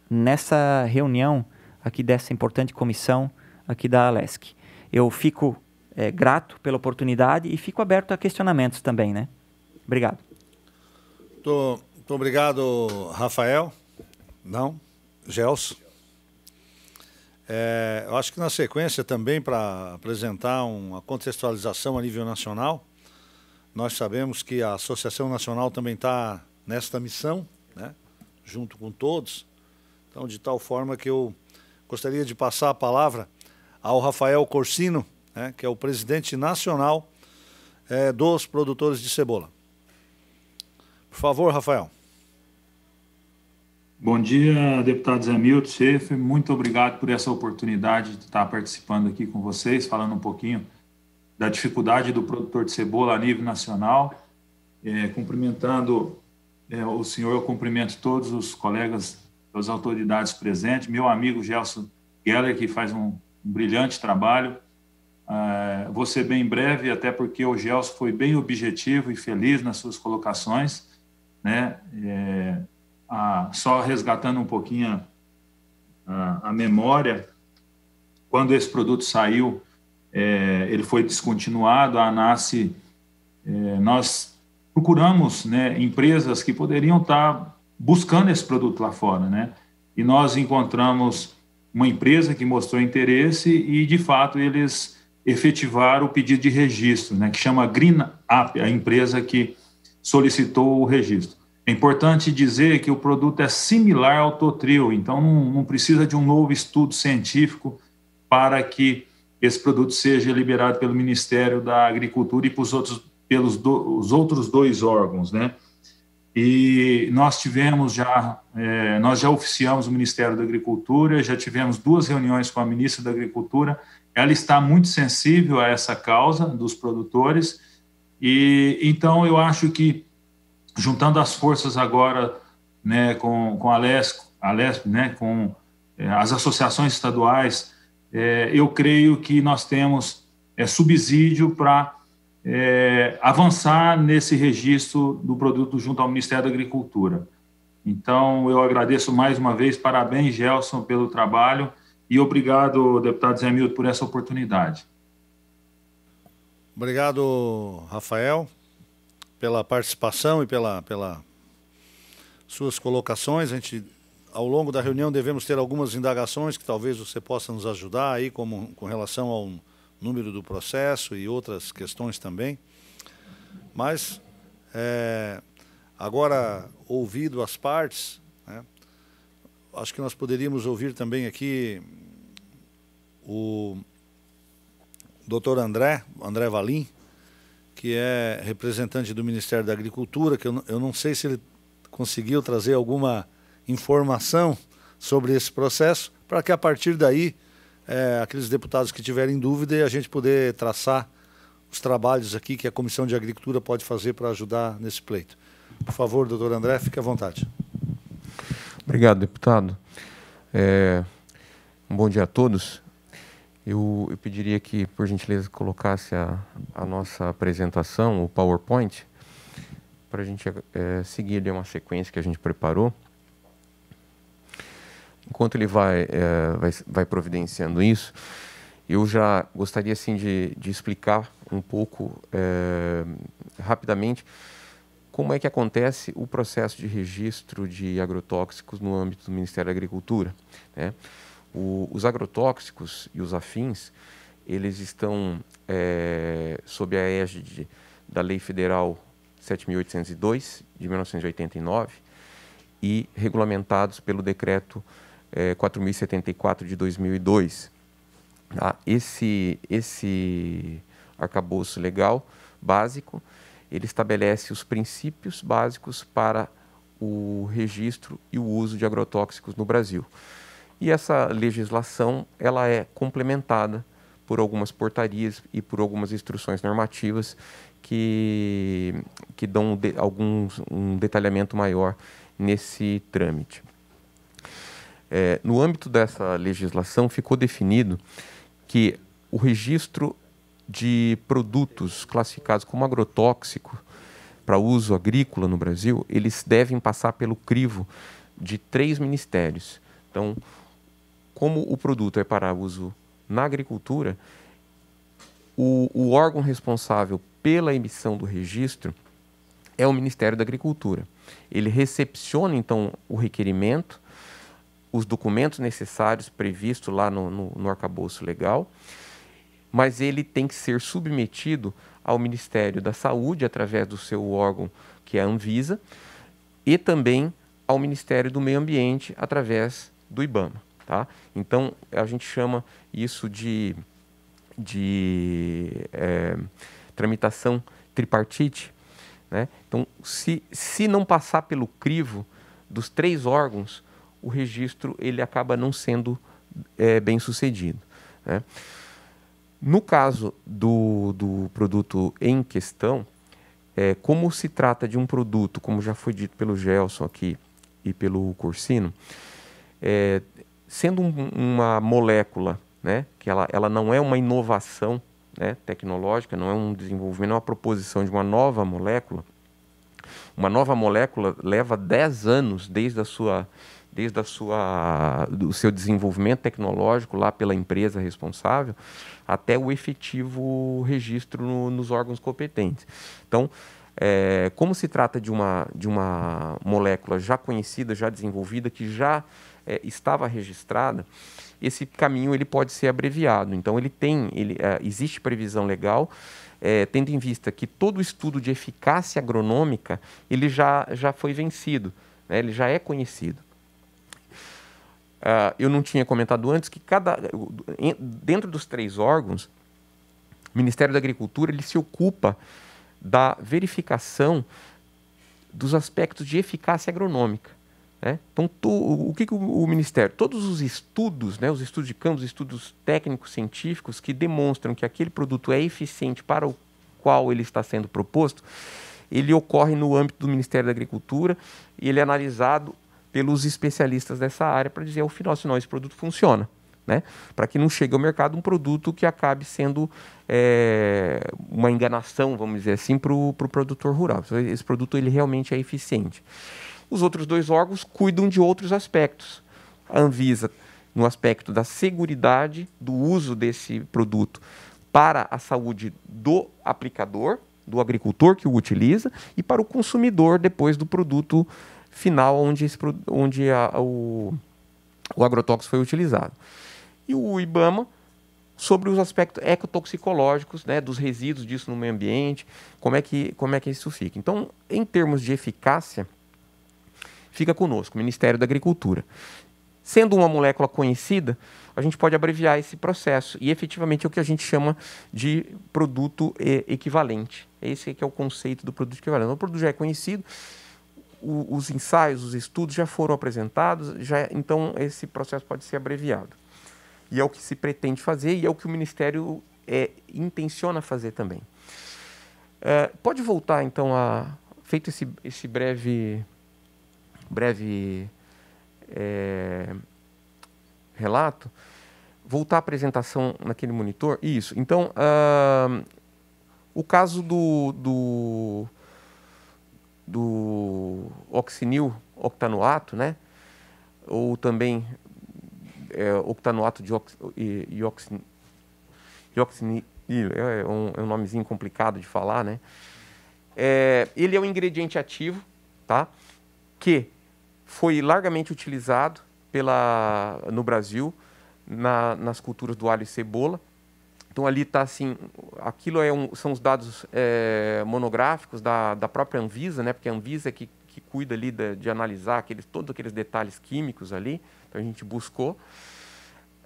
nessa reunião aqui dessa importante comissão aqui da Alesc. Eu fico é, grato pela oportunidade e fico aberto a questionamentos também. Né? Obrigado. Muito, muito obrigado, Rafael. Não, Gelson. É, eu acho que na sequência também para apresentar uma contextualização a nível nacional, nós sabemos que a Associação Nacional também está nesta missão, né, junto com todos. Então, de tal forma que eu gostaria de passar a palavra ao Rafael Corsino, né, que é o presidente nacional é, dos produtores de cebola. Por favor, Rafael. Bom dia, deputado Zé Milton Schaefer. Muito obrigado por essa oportunidade de estar participando aqui com vocês, falando um pouquinho da dificuldade do produtor de cebola a nível nacional. É, cumprimentando é, o senhor, eu cumprimento todos os colegas, as autoridades presentes, meu amigo Gelson Geller, que faz um, um brilhante trabalho. É, vou ser bem breve, até porque o Gelson foi bem objetivo e feliz nas suas colocações né? É, a, só resgatando um pouquinho a, a, memória, quando esse produto saiu, é, ele foi descontinuado, a ANASSE, é, nós procuramos né, empresas que poderiam estar tá buscando esse produto lá fora, né? E nós encontramos uma empresa que mostrou interesse e, de fato, eles efetivaram o pedido de registro, né, que chama Green App, a empresa que solicitou o registro. É importante dizer que o produto é similar ao Totril, então não, não precisa de um novo estudo científico para que esse produto seja liberado pelo Ministério da Agricultura e pelos outros, pelos do, os outros dois órgãos, né? E nós tivemos já, é, nós já oficiamos o Ministério da Agricultura, já tivemos duas reuniões com a ministra da Agricultura. Ela está muito sensível a essa causa dos produtores e então eu acho que juntando as forças agora, né, com com a Lesco, a Lesp, né, com é, as associações estaduais, é, eu creio que nós temos é, subsídio para avançar nesse registro do produto junto ao Ministério da Agricultura. Então, eu agradeço mais uma vez, parabéns, Gelson, pelo trabalho e obrigado, deputado Zé Milton, por essa oportunidade. Obrigado, Rafael, pela participação e pela, pela suas colocações. A gente, ao longo da reunião, devemos ter algumas indagações que talvez você possa nos ajudar aí como, com relação ao número do processo e outras questões também. Mas, é, agora, ouvido as partes, né, acho que nós poderíamos ouvir também aqui o doutor André, André Valim, que é representante do Ministério da Agricultura, que eu, eu não sei se ele conseguiu trazer alguma informação sobre esse processo, para que a partir daí é, aqueles deputados que tiverem dúvida e a gente poder traçar os trabalhos aqui que a Comissão de Agricultura pode fazer para ajudar nesse pleito. Por favor, doutor André, fique à vontade. Obrigado, deputado. É, um bom dia a todos. Eu, eu pediria que, por gentileza, colocasse a, a nossa apresentação, o PowerPoint, para a gente é, seguir ali uma sequência que a gente preparou. Enquanto ele vai, é, vai, vai providenciando isso, eu já gostaria assim, de, de explicar um pouco é, rapidamente como é que acontece o processo de registro de agrotóxicos no âmbito do Ministério da Agricultura. Né? O, os agrotóxicos e os afins, eles estão é, sob a égide da Lei Federal 7.802, de 1989, e regulamentados pelo Decreto é, 4.074, de 2002. Ah, tá? esse, esse arcabouço legal básico, ele estabelece os princípios básicos para o registro e o uso de agrotóxicos no Brasil. E essa legislação ela é complementada por algumas portarias e por algumas instruções normativas que, que dão de, alguns, um detalhamento maior nesse trâmite. É, no âmbito dessa legislação, ficou definido que o registro de produtos classificados como agrotóxico para uso agrícola no Brasil, eles devem passar pelo crivo de três ministérios. Então, como o produto é para uso na agricultura, o, o órgão responsável pela emissão do registro é o Ministério da Agricultura. Ele recepciona, então, o requerimento, os documentos necessários previstos lá no, no, no arcabouço legal, mas ele tem que ser submetido ao Ministério da Saúde, através do seu órgão, que é a Anvisa, e também ao Ministério do Meio Ambiente, através do IBAMA. Tá? Então, a gente chama isso de, de é, tramitação tripartite. Né? Então, se, se não passar pelo crivo dos três órgãos, o registro ele acaba não sendo é, bem sucedido. Né? No caso do, do produto em questão, é, como se trata de um produto, como já foi dito pelo Gelson aqui e pelo Corsino, é, sendo um, uma molécula, né, que ela, ela não é uma inovação né, tecnológica, não é um desenvolvimento, é uma proposição de uma nova molécula. Uma nova molécula leva 10 anos desde a sua desde a sua, do seu desenvolvimento tecnológico lá pela empresa responsável até o efetivo registro no, nos órgãos competentes. Então, é, como se trata de uma, de uma molécula já conhecida, já desenvolvida, que já é, estava registrada, esse caminho ele pode ser abreviado. Então ele tem, ele, é, existe previsão legal, é, tendo em vista que todo estudo de eficácia agronômica ele já, já foi vencido, né? ele já é conhecido. Uh, eu não tinha comentado antes que cada dentro dos três órgãos, o Ministério da Agricultura ele se ocupa da verificação dos aspectos de eficácia agronômica. Né? Então, tu, o que, que o, o, Ministério? Todos os estudos, né, os estudos de campo, os estudos técnicos, científicos, que demonstram que aquele produto é eficiente para o qual ele está sendo proposto, ele ocorre no âmbito do Ministério da Agricultura e ele é analisado pelos especialistas dessa área para dizer ao final se não esse produto funciona. Né? Para que não chegue ao mercado um produto que acabe sendo é, uma enganação, vamos dizer assim, para o pro produtor rural. Esse produto ele realmente é eficiente. Os outros dois órgãos cuidam de outros aspectos. A Anvisa, no aspecto da segurança do uso desse produto para a saúde do aplicador, do agricultor que o utiliza, e para o consumidor depois do produto final onde, esse, onde a, o, o agrotóxico foi utilizado. E o IBAMA, sobre os aspectos ecotoxicológicos, né, dos resíduos disso no meio ambiente, como é que, como é que isso fica. Então, em termos de eficácia, fica conosco, Ministério da Agricultura. Sendo uma molécula conhecida, a gente pode abreviar esse processo e efetivamente é o que a gente chama de produto equivalente. É esse que é o conceito do produto equivalente. O produto já é conhecido, o, os ensaios, os estudos já foram apresentados, já, então esse processo pode ser abreviado. E é o que se pretende fazer e é o que o Ministério é, intenciona fazer também. É, pode voltar então a feito esse, esse breve breve é, relato. Voltar à apresentação naquele monitor. Isso. Então, uh, o caso do, do, do oxinil octanoato, né? ou também é, octanoato de ox, e, e, oxin, e é, é, um, é um nomezinho complicado de falar, né? É, ele é um ingrediente ativo, tá? Que foi largamente utilizado pela, no Brasil, na, nas culturas do alho e cebola. Então ali está assim, aquilo é um, são os dados é, monográficos da, da própria Anvisa, né? Porque a Anvisa é que, que cuida ali de, de, analisar aqueles, todos aqueles detalhes químicos ali. Então a gente buscou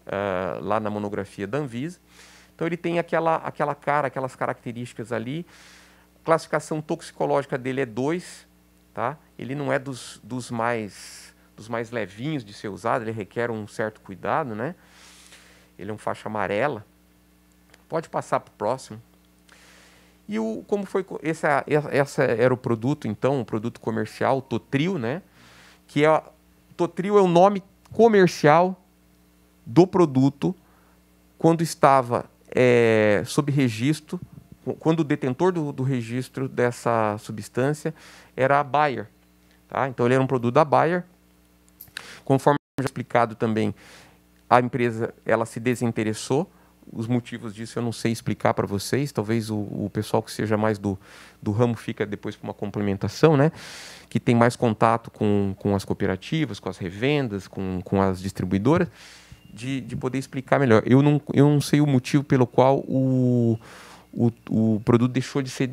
é, lá na monografia da Anvisa. Então ele tem aquela, aquela cara, aquelas características ali. A classificação toxicológica dele é 2, tá? Ele não é dos, dos mais dos mais levinhos de ser usado, ele requer um certo cuidado, né? Ele é um faixa amarela. Pode passar para o próximo. E o, como foi esse, é, esse era o produto então, o produto comercial, o Totril, né? Que é Totril é o nome comercial do produto quando estava é, sob registro quando o detentor do, do registro dessa substância era a Bayer. Tá? Então ele era um produto da Bayer. Conforme já explicado também, a empresa ela se desinteressou. Os motivos disso eu não sei explicar para vocês. Talvez o, o, pessoal que seja mais do, do ramo fica depois para uma complementação, né? que tem mais contato com, com as cooperativas, com as revendas, com, com as distribuidoras, de, de poder explicar melhor. Eu não, eu não sei o motivo pelo qual o, o, o produto deixou de ser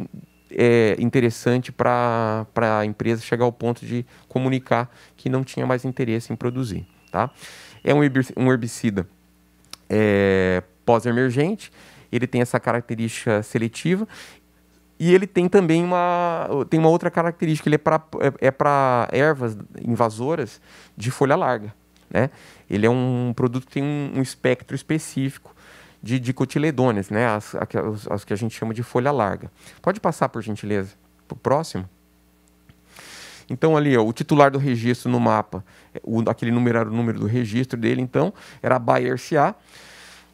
é, interessante para a empresa chegar ao ponto de comunicar que não tinha mais interesse em produzir. Tá? É um herbicida, um herbicida é, pós-emergente, ele tem essa característica seletiva e ele tem também uma, tem uma outra característica, ele é para é, é ervas invasoras de folha larga. Né? Ele é um produto que tem um, um espectro específico de cotiledones, né? As, as, as, que a gente chama de folha larga. Pode passar, por gentileza, para o próximo. Então, ali, ó, o titular do registro no mapa, o, aquele número era o número do registro dele, então, era Bayer CA,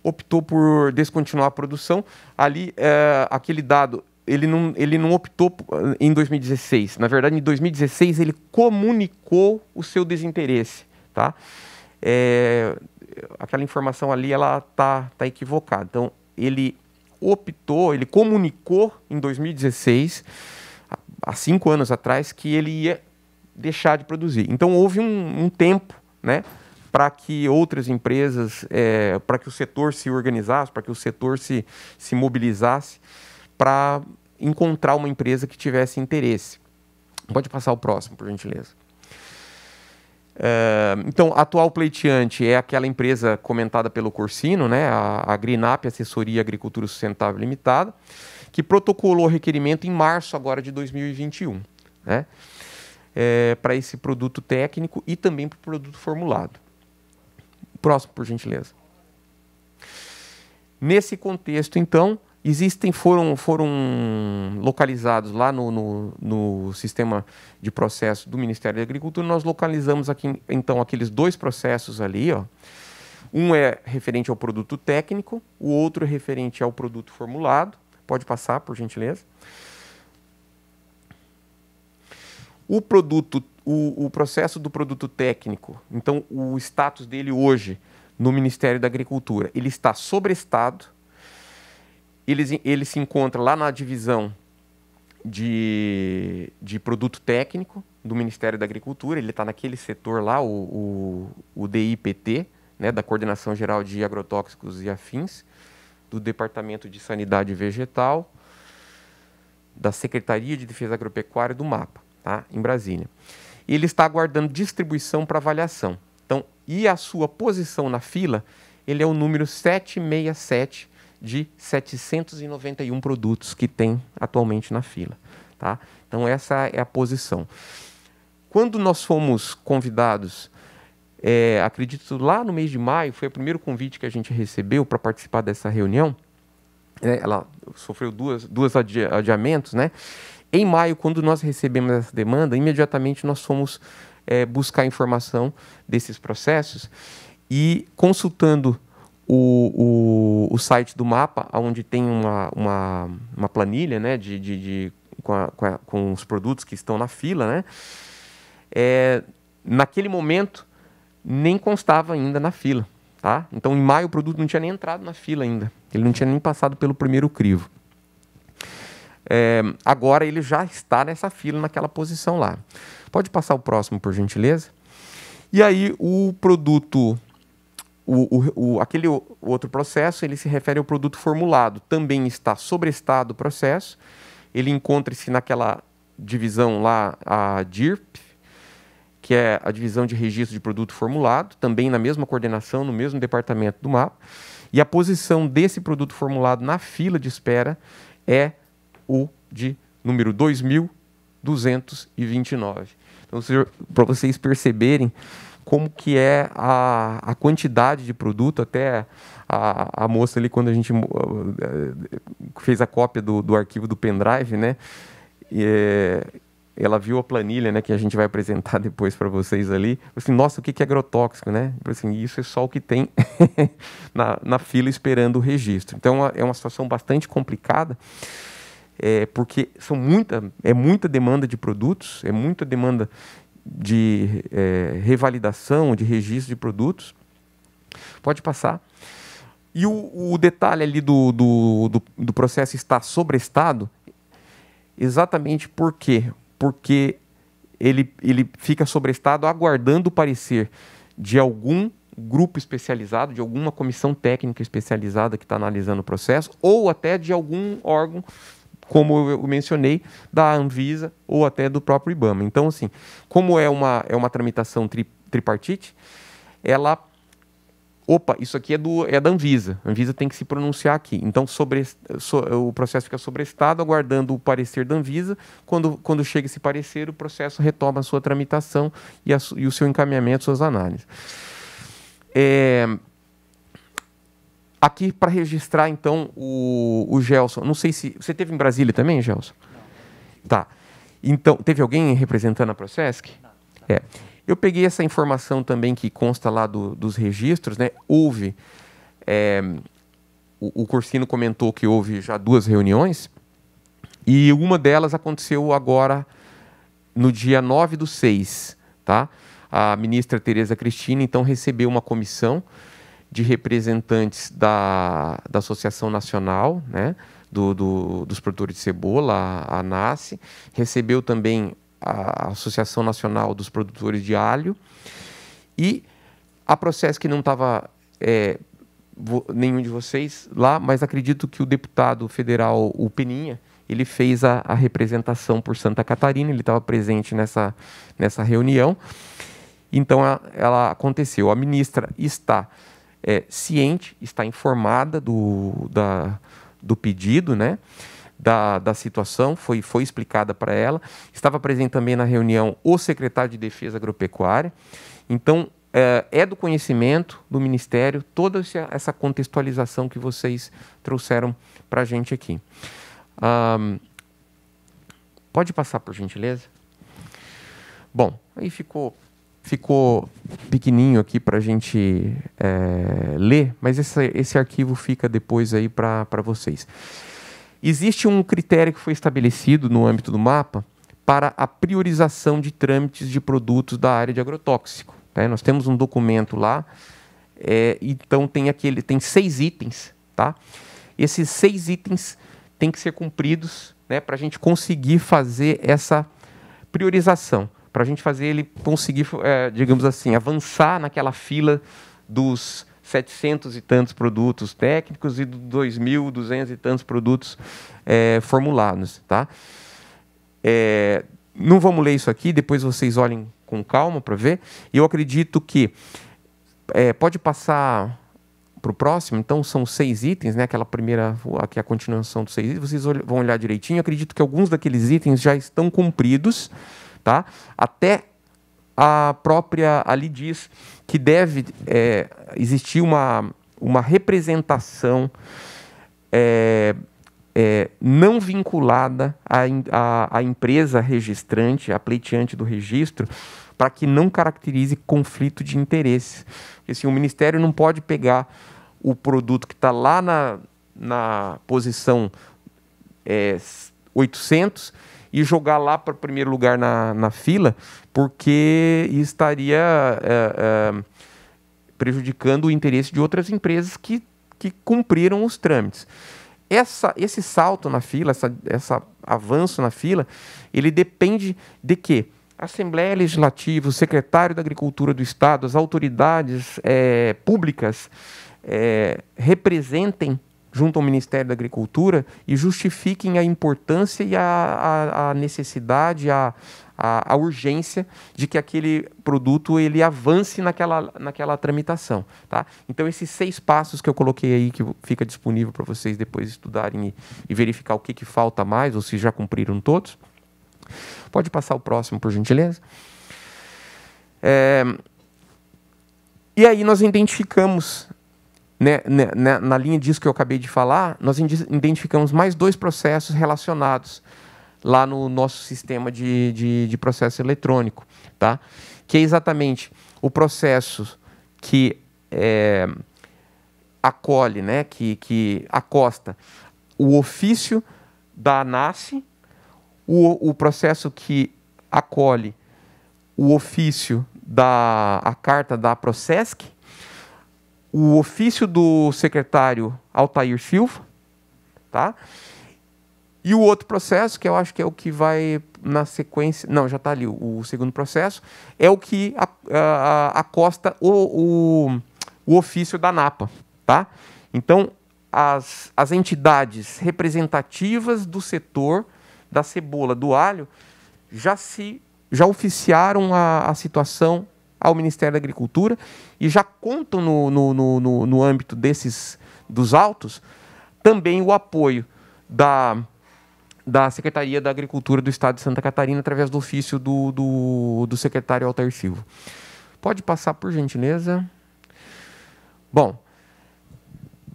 optou por descontinuar a produção. Ali, é, aquele dado, ele não, ele não optou em 2016. Na verdade, em 2016, ele comunicou o seu desinteresse, tá? É, aquela informação ali ela tá, tá equivocada. Então, ele optou, ele comunicou em 2016, há cinco anos atrás, que ele ia deixar de produzir. Então, houve um, um tempo, né? para que outras empresas, é, para que o setor se organizasse, para que o setor se, se mobilizasse, para encontrar uma empresa que tivesse interesse. Pode passar o próximo, por gentileza. É, então, a atual pleiteante é aquela empresa comentada pelo Corsino, né, a, a Grinap Assessoria Agricultura Sustentável Limitada, que protocolou o requerimento em março agora de 2021, né, é, para esse produto técnico e também para o produto formulado. Próximo, por gentileza. Nesse contexto, então, existem, foram, foram localizados lá no, no, no, sistema de processo do Ministério da Agricultura. Nós localizamos aqui, então, aqueles dois processos ali, ó. Um é referente ao produto técnico, o outro é referente ao produto formulado. Pode passar, por gentileza. O produto, o, o processo do produto técnico, então o status dele hoje no Ministério da Agricultura, ele está sobrestado ele, ele se encontra lá na divisão de, de produto técnico do Ministério da Agricultura, ele está naquele setor lá, o, o, o DIPT, né, da Coordenação Geral de Agrotóxicos e Afins, do Departamento de Sanidade Vegetal, da Secretaria de Defesa Agropecuária do MAPA, tá, em Brasília. Ele está aguardando distribuição para avaliação. Então, e a sua posição na fila, ele é o número 767 de 791 produtos que tem atualmente na fila. Tá? Então, essa é a posição. Quando nós fomos convidados, é, acredito lá no mês de maio, foi o primeiro convite que a gente recebeu para participar dessa reunião. É, ela sofreu duas, duas adi adiamentos, né? Em maio, quando nós recebemos essa demanda, imediatamente nós fomos é, buscar informação desses processos e consultando o, o, o site do mapa, onde tem uma, uma, uma planilha né, de, de, de com, a, com, a, com, os produtos que estão na fila, né, é, naquele momento nem constava ainda na fila. Tá? Então, em maio, o produto não tinha nem entrado na fila ainda. Ele não tinha nem passado pelo primeiro crivo. É, agora ele já está nessa fila, naquela posição lá. Pode passar o próximo, por gentileza. E aí, o produto o, o, o, aquele outro processo ele se refere ao produto formulado, também está sobrestado o processo, ele encontra-se naquela divisão lá, a DIRP, que é a divisão de registro de produto formulado, também na mesma coordenação, no mesmo departamento do mapa, e a posição desse produto formulado na fila de espera é o de número 2229. Então, para vocês perceberem, como que é a, a quantidade de produto, até a, a moça ali, quando a gente eh, fez a cópia do, do arquivo do pendrive, né? e eh, ela viu a planilha, né, que a gente vai apresentar depois para vocês ali. assim, nossa, o que, é agrotóxico, né? assim, isso é só o que tem na, na fila esperando o registro. Então é, é uma situação bastante complicada, é, porque são muita, é muita demanda de produtos, é muita demanda de é, revalidação, de registro de produtos. Pode passar. E o, o detalhe ali do, do, do, do processo está sobrestado, exatamente por quê? Porque ele, ele fica sobrestado aguardando o parecer de algum grupo especializado, de alguma comissão técnica especializada que está analisando o processo, ou até de algum órgão como eu mencionei, da Anvisa ou até do próprio IBAMA. Então, assim, como é uma, é uma tramitação tri, tripartite, ela. Opa, isso aqui é, do, é da Anvisa. A Anvisa tem que se pronunciar aqui. Então, sobre, so, o processo fica sobrestado, aguardando o parecer da Anvisa. Quando, quando chega esse parecer, o processo retoma a sua tramitação e, a, e o seu encaminhamento, suas análises. É, Aqui para registrar, então, o, o Gelson. Não sei se. Você teve em Brasília também, Gelson? Não. Tá. Então, teve alguém representando a Procesc? Não, não. É. Eu peguei essa informação também que consta lá do, dos registros, né? Houve. É, o, o Corsino comentou que houve já duas reuniões, e uma delas aconteceu agora no dia 9 do 6, tá? A ministra Tereza Cristina, então, recebeu uma comissão de representantes da, da Associação Nacional né, do, do dos Produtores de Cebola, a, a recebeu também a Associação Nacional dos Produtores de Alho, e a processo que não estava é, nenhum de vocês lá, mas acredito que o deputado federal, o Peninha, ele fez a, a representação por Santa Catarina, ele estava presente nessa, nessa reunião. Então, a, ela aconteceu. A ministra está é, ciente, está informada do, da, do pedido, né? Da, da situação, foi, foi explicada para ela. Estava presente também na reunião o secretário de Defesa Agropecuária. Então, é, é do conhecimento do Ministério toda essa contextualização que vocês trouxeram para a gente aqui. Um, pode passar, por gentileza? Bom, aí ficou ficou pequenininho aqui para a gente é, ler, mas esse, esse arquivo fica depois aí para vocês. Existe um critério que foi estabelecido no âmbito do mapa para a priorização de trâmites de produtos da área de agrotóxico. Né? Nós temos um documento lá, é, então tem aquele tem seis itens, tá? Esses seis itens têm que ser cumpridos, né, para a gente conseguir fazer essa priorização para a gente fazer ele conseguir, é, digamos assim, avançar naquela fila dos 700 e tantos produtos técnicos e dos 2.200 e tantos produtos é, formulados. Tá? É, não vamos ler isso aqui, depois vocês olhem com calma para ver. Eu acredito que é, pode passar para o próximo, então são seis itens, né? Aquela primeira, aqui a continuação dos seis itens, vocês vão olhar direitinho. acredito que alguns daqueles itens já estão cumpridos tá? Até a própria ali diz que deve é, existir uma, uma representação é, é, não vinculada à, à, empresa registrante, à pleiteante do registro, para que não caracterize conflito de interesses Porque assim, o Ministério não pode pegar o produto que está lá na, na posição 800 é, e jogar lá para o primeiro lugar na, na fila, porque estaria é, é, prejudicando o interesse de outras empresas que, que cumpriram os trâmites. Essa, esse salto na fila, essa, essa avanço na fila, ele depende de quê? Assembleia Legislativa, o secretário da Agricultura do Estado, as autoridades é, públicas é, representem junto ao Ministério da Agricultura e justifiquem a importância e a, a, a necessidade, a, a, a, urgência de que aquele produto ele avance naquela, naquela tramitação. Tá? Então, esses seis passos que eu coloquei aí, que fica disponível para vocês depois estudarem e, e verificar o que, que falta mais, ou se já cumpriram todos. Pode passar o próximo, por gentileza. É, e aí nós identificamos né, né, né, na linha disso que eu acabei de falar, nós identificamos mais dois processos relacionados lá no nosso sistema de, de, de processo eletrônico, tá? que é exatamente o processo que é, acolhe, né, que, que acosta o ofício da ANASSE, o, o processo que acolhe o ofício da a carta da Procesc o ofício do secretário Altair Silva, tá? E o outro processo, que eu acho que é o que vai na sequência. Não, já está ali o, o, segundo processo, é o que acosta o, o, o, ofício da NAPA. Tá? Então, as, as entidades representativas do setor da cebola, do alho, já se já oficiaram a, a situação ao Ministério da Agricultura e já contam no, no, no, no âmbito desses dos autos também o apoio da, da Secretaria da Agricultura do Estado de Santa Catarina através do ofício do, do, do secretário Altair Silva. Pode passar, por gentileza. Bom,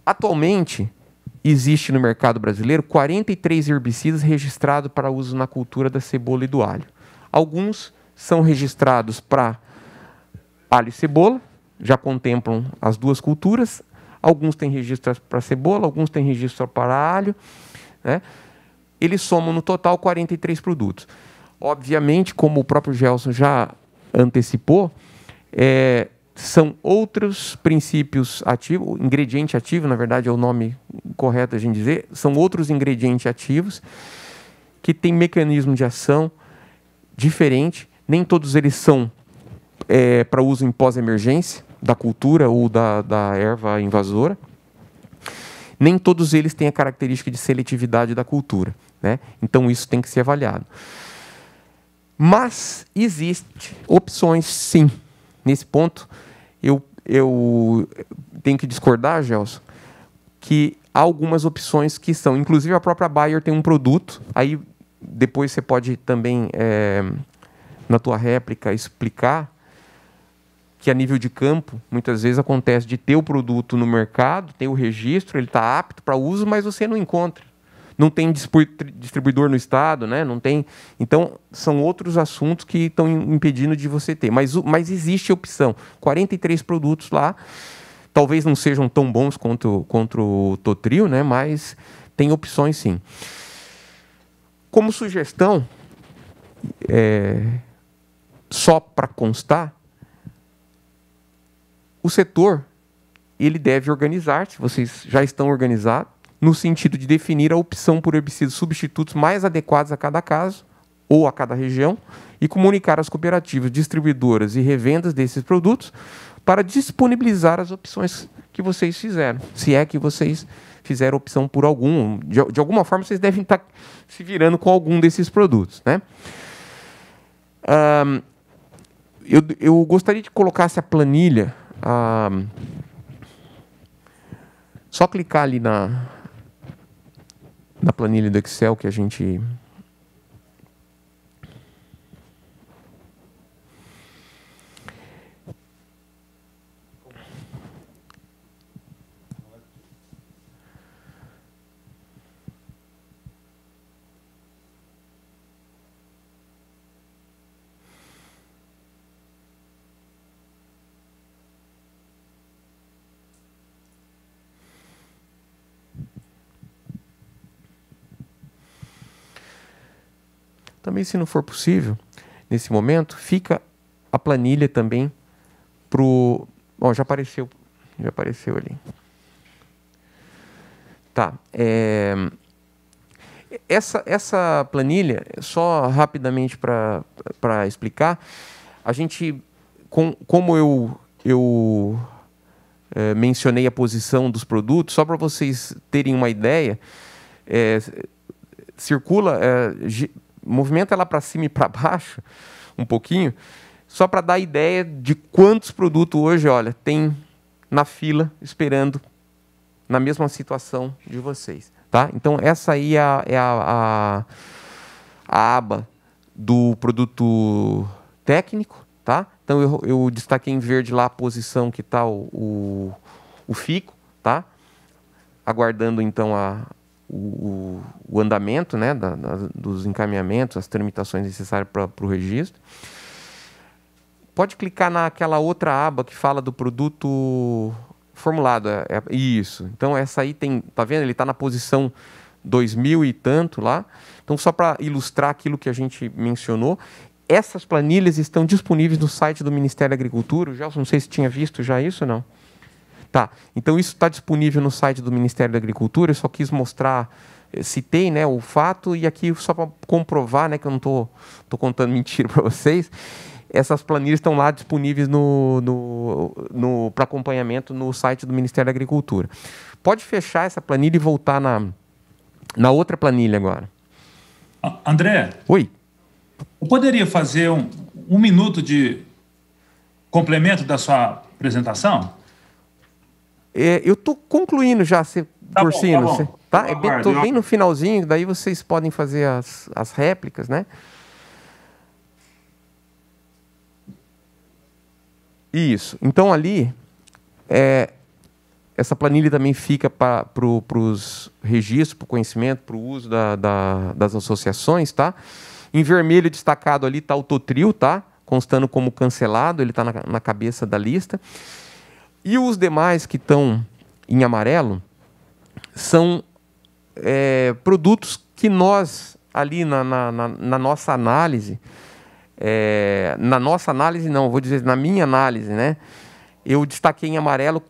atualmente existe no mercado brasileiro 43 herbicidas registrados para uso na cultura da cebola e do alho. Alguns são registrados para alho e cebola, já contemplam as duas culturas. Alguns têm registro para cebola, alguns têm registro para alho. Né? Eles somam no total 43 produtos. Obviamente, como o próprio Gelson já antecipou, é, são outros princípios ativos, ingrediente ativo, na verdade é o nome correto a gente dizer, são outros ingredientes ativos que têm mecanismo de ação diferente, nem todos eles são é, para uso em pós-emergência da cultura ou da, da erva invasora. Nem todos eles têm a característica de seletividade da cultura. Né? Então, isso tem que ser avaliado. Mas existe opções, sim. Nesse ponto, eu, eu tenho que discordar, Gelson, que há algumas opções que são. Inclusive, a própria Bayer tem um produto. Aí, depois, você pode também, é, na tua réplica, explicar que a nível de campo, muitas vezes acontece de ter o produto no mercado, tem o registro, ele está apto para uso, mas você não encontra. Não tem distribuidor no estado, né? não tem. Então, são outros assuntos que estão impedindo de você ter. Mas, mas existe opção. 43 produtos lá. Talvez não sejam tão bons quanto, quanto o Totrio, né? mas tem opções sim. Como sugestão, é, só para constar, o setor ele deve organizar-se, vocês já estão organizados, no sentido de definir a opção por herbicidas substitutos mais adequados a cada caso ou a cada região e comunicar às cooperativas, distribuidoras e revendas desses produtos para disponibilizar as opções que vocês fizeram, se é que vocês fizeram opção por algum. De, de alguma forma, vocês devem estar se virando com algum desses produtos. Né? Um, eu, eu gostaria que colocasse a planilha a ah, só clicar ali na, na planilha do Excel que a gente Também, se não for possível, nesse momento, fica a planilha também pro. Ó, já apareceu. Já apareceu ali. Tá. É... Essa, essa planilha, só rapidamente para explicar, a gente, com, como eu, eu é, mencionei a posição dos produtos, só para vocês terem uma ideia, é, circula, é, movimenta ela para cima e para baixo um pouquinho, só para dar ideia de quantos produtos hoje, olha, tem na fila esperando na mesma situação de vocês. Tá? Então, essa aí é a, é a, a, a aba do produto técnico. Tá? Então, eu, eu destaquei em verde lá a posição que está o, o, o fico, tá? aguardando então a, o, o andamento né, da, da, dos encaminhamentos, as tramitações necessárias para o registro. Pode clicar naquela outra aba que fala do produto formulado. É, é, isso. Então, essa aí tem. Tá vendo? Ele está na posição 2000 e tanto lá. Então, só para ilustrar aquilo que a gente mencionou, essas planilhas estão disponíveis no site do Ministério da Agricultura. O Gelson, não sei se tinha visto já isso ou não. Tá. Então isso está disponível no site do Ministério da Agricultura. Eu só quis mostrar, eh, citei, né, o fato e aqui só para comprovar, né, que eu não tô, tô contando mentira para vocês. Essas planilhas estão lá disponíveis no, no, no para acompanhamento no site do Ministério da Agricultura. Pode fechar essa planilha e voltar na, na outra planilha agora. André. Oi. Eu poderia fazer um, um minuto de complemento da sua apresentação? É, eu estou concluindo já, se, tá por tá bom, Tá, bom. Então tá? é, estou bem no finalzinho, daí vocês podem fazer as, as réplicas, né? Isso. Então ali, é, essa planilha também fica para pro, os registros, para o conhecimento, para o uso da, da, das associações, tá? Em vermelho destacado ali está o Totril, tá? Constando como cancelado, ele está na, na cabeça da lista. E os demais que estão em amarelo são é, produtos que nós, ali na, na, na, nossa análise, é, na nossa análise não, vou dizer na minha análise, né? Eu destaquei em amarelo,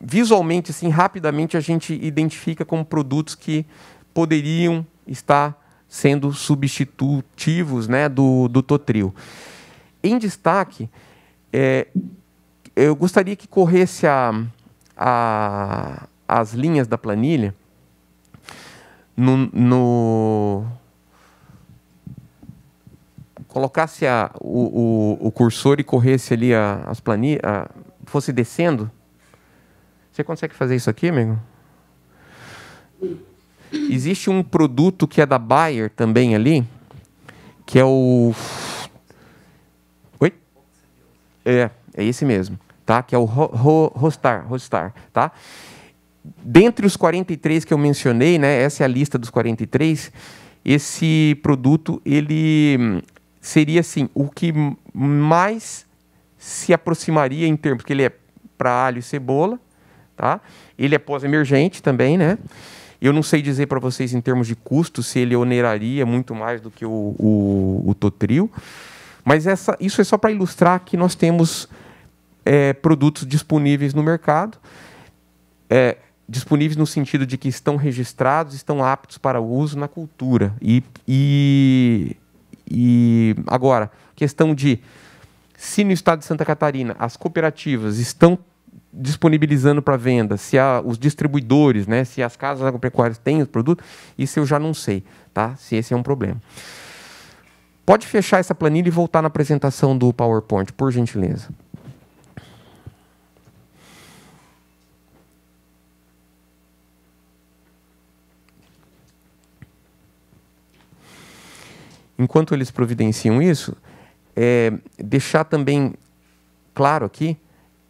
visualmente, assim, rapidamente a gente identifica como produtos que poderiam estar sendo substitutivos né, do, do Totril. Em destaque, é, eu gostaria que corresse a, a, as linhas da planilha no, no colocasse a, o, o, o, cursor e corresse ali a, as planilhas, fosse descendo. Você consegue fazer isso aqui, amigo? Existe um produto que é da Bayer também ali, que é o. Oi? É, é esse mesmo tá? que é o Rostar, Rostar tá? Dentre os 43 que eu mencionei, né, essa é a lista dos 43, esse produto ele hum, seria assim o que mais se aproximaria em termos que ele é para alho e cebola, tá? Ele é pós-emergente também, né? Eu não sei dizer para vocês em termos de custo se ele oneraria muito mais do que o, o, o Totril, mas essa, isso é só para ilustrar que nós temos é, produtos disponíveis no mercado, é, disponíveis no sentido de que estão registrados, estão aptos para uso na cultura. E, e, e agora, questão de se no estado de Santa Catarina as cooperativas estão disponibilizando para venda, se a, os distribuidores, né, se as casas agropecuárias têm os produtos, isso eu já não sei, tá? Se esse é um problema. Pode fechar essa planilha e voltar na apresentação do PowerPoint, por gentileza. enquanto eles providenciam isso, é, deixar também claro aqui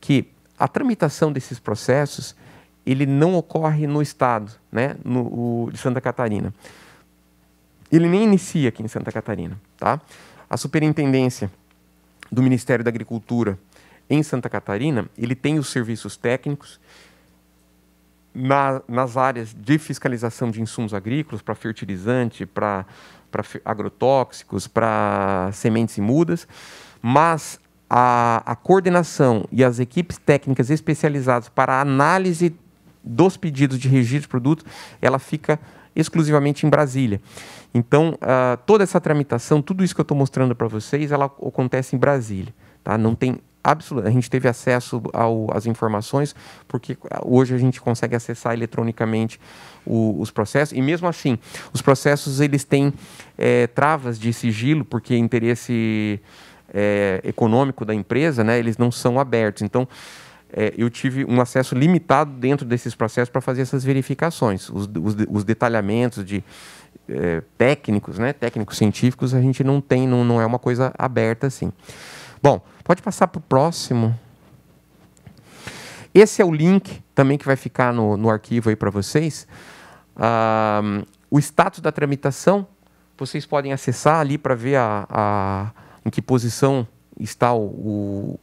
que a tramitação desses processos ele não ocorre no estado, né, no, o, de Santa Catarina. Ele nem inicia aqui em Santa Catarina, tá? A superintendência do Ministério da Agricultura em Santa Catarina, ele tem os serviços técnicos na, nas áreas de fiscalização de insumos agrícolas para fertilizante, para para agrotóxicos, para sementes e mudas, mas a, a, coordenação e as equipes técnicas especializadas para a análise dos pedidos de registro de produtos, ela fica exclusivamente em Brasília. Então, uh, toda essa tramitação, tudo isso que eu estou mostrando para vocês, ela acontece em Brasília. Tá? Não tem absoluta. A gente teve acesso às informações, porque hoje a gente consegue acessar eletronicamente o, os processos. E mesmo assim, os processos eles têm é, travas de sigilo, porque interesse é, econômico da empresa, né, eles não são abertos. Então, é, eu tive um acesso limitado dentro desses processos para fazer essas verificações. Os, os, os detalhamentos de é, técnicos, né, técnicos científicos, a gente não tem, não, não é uma coisa aberta assim. Bom, pode passar para o próximo. Esse é o link também que vai ficar no, no arquivo aí para vocês. o status da tramitação, vocês podem acessar ali para ver a, a, em que posição está o, o,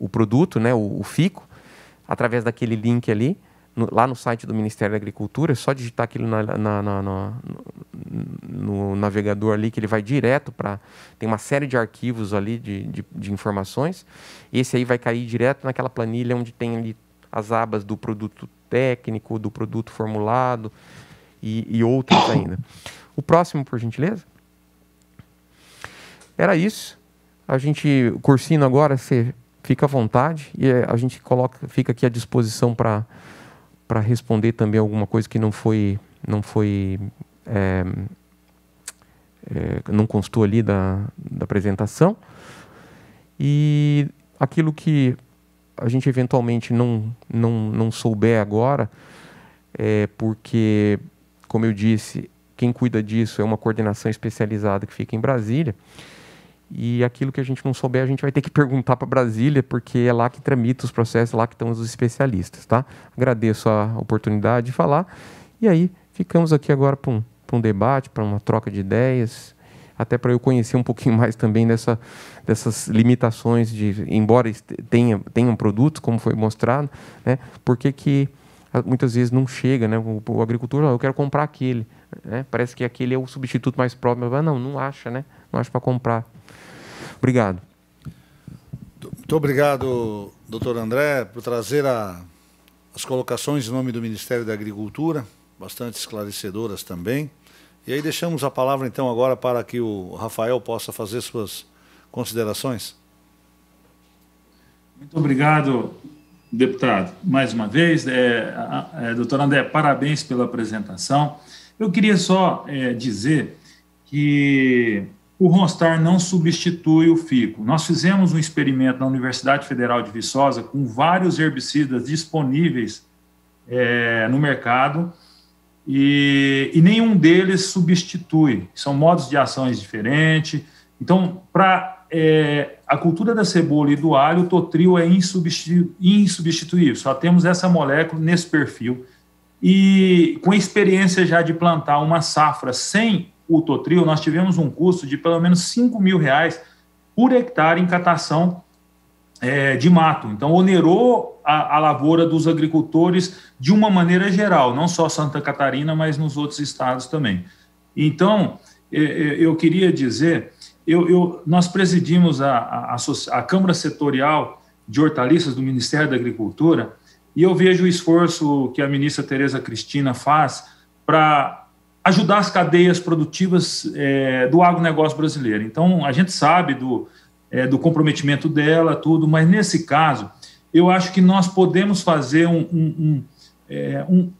o produto, né, o, o FICO, através daquele link ali no, lá no site do Ministério da Agricultura, é só digitar aquilo na, na, na, na no navegador ali, que ele vai direto para. Tem uma série de arquivos ali de, de, de, informações. Esse aí vai cair direto naquela planilha onde tem ali as abas do produto técnico, do produto formulado e, e outros ainda. O próximo, por gentileza. Era isso. A gente, o cursinho agora, você fica à vontade e eh, a gente coloca, fica aqui à disposição para para responder também alguma coisa que não foi não foi é, é, não constou ali da, da apresentação e aquilo que a gente eventualmente não não, não souber agora é porque como eu disse quem cuida disso é uma coordenação especializada que fica em Brasília e aquilo que a gente não souber, a gente vai ter que perguntar para Brasília, porque é lá que tramita os processos, é lá que estão os especialistas, tá? Agradeço a oportunidade de falar. E aí, ficamos aqui agora para um, um debate, para uma troca de ideias, até para eu conhecer um pouquinho mais também dessa, dessas limitações de, embora tenha, tenham produtos, como foi mostrado, né? por que ah, muitas vezes não chega, né? O, o agricultor, oh, eu quero comprar aquele, né? Parece que aquele é o substituto mais próximo, mas ah, não, não acha, né? nós para comprar. Obrigado. Muito obrigado, doutor André, por trazer a, as colocações em nome do Ministério da Agricultura, bastante esclarecedoras também. E aí deixamos a palavra então agora para que o Rafael possa fazer suas considerações. Muito obrigado, deputado, mais uma vez. É, é, doutor André, parabéns pela apresentação. Eu queria só é, dizer que o Ronstar não substitui o FICO. Nós fizemos um experimento na Universidade Federal de Viçosa com vários herbicidas disponíveis é, no mercado e, e, nenhum deles substitui. São modos de ações diferentes. Então, para é, a cultura da cebola e do alho, o Totril é insubstitu insubstituível. Só temos essa molécula nesse perfil. E com a experiência já de plantar uma safra sem o Totrio, nós tivemos um custo de pelo menos 5 mil reais por hectare em catação é, de mato. Então, onerou a, a, lavoura dos agricultores de uma maneira geral, não só Santa Catarina, mas nos outros estados também. Então, é, é, eu queria dizer, eu, eu nós presidimos a, a, a Câmara Setorial de Hortaliças do Ministério da Agricultura, e eu vejo o esforço que a ministra Tereza Cristina faz para ajudar as cadeias produtivas é, do agronegócio brasileiro. Então, a gente sabe do, é, do comprometimento dela, tudo, mas nesse caso, eu acho que nós podemos fazer um, um, um, é, um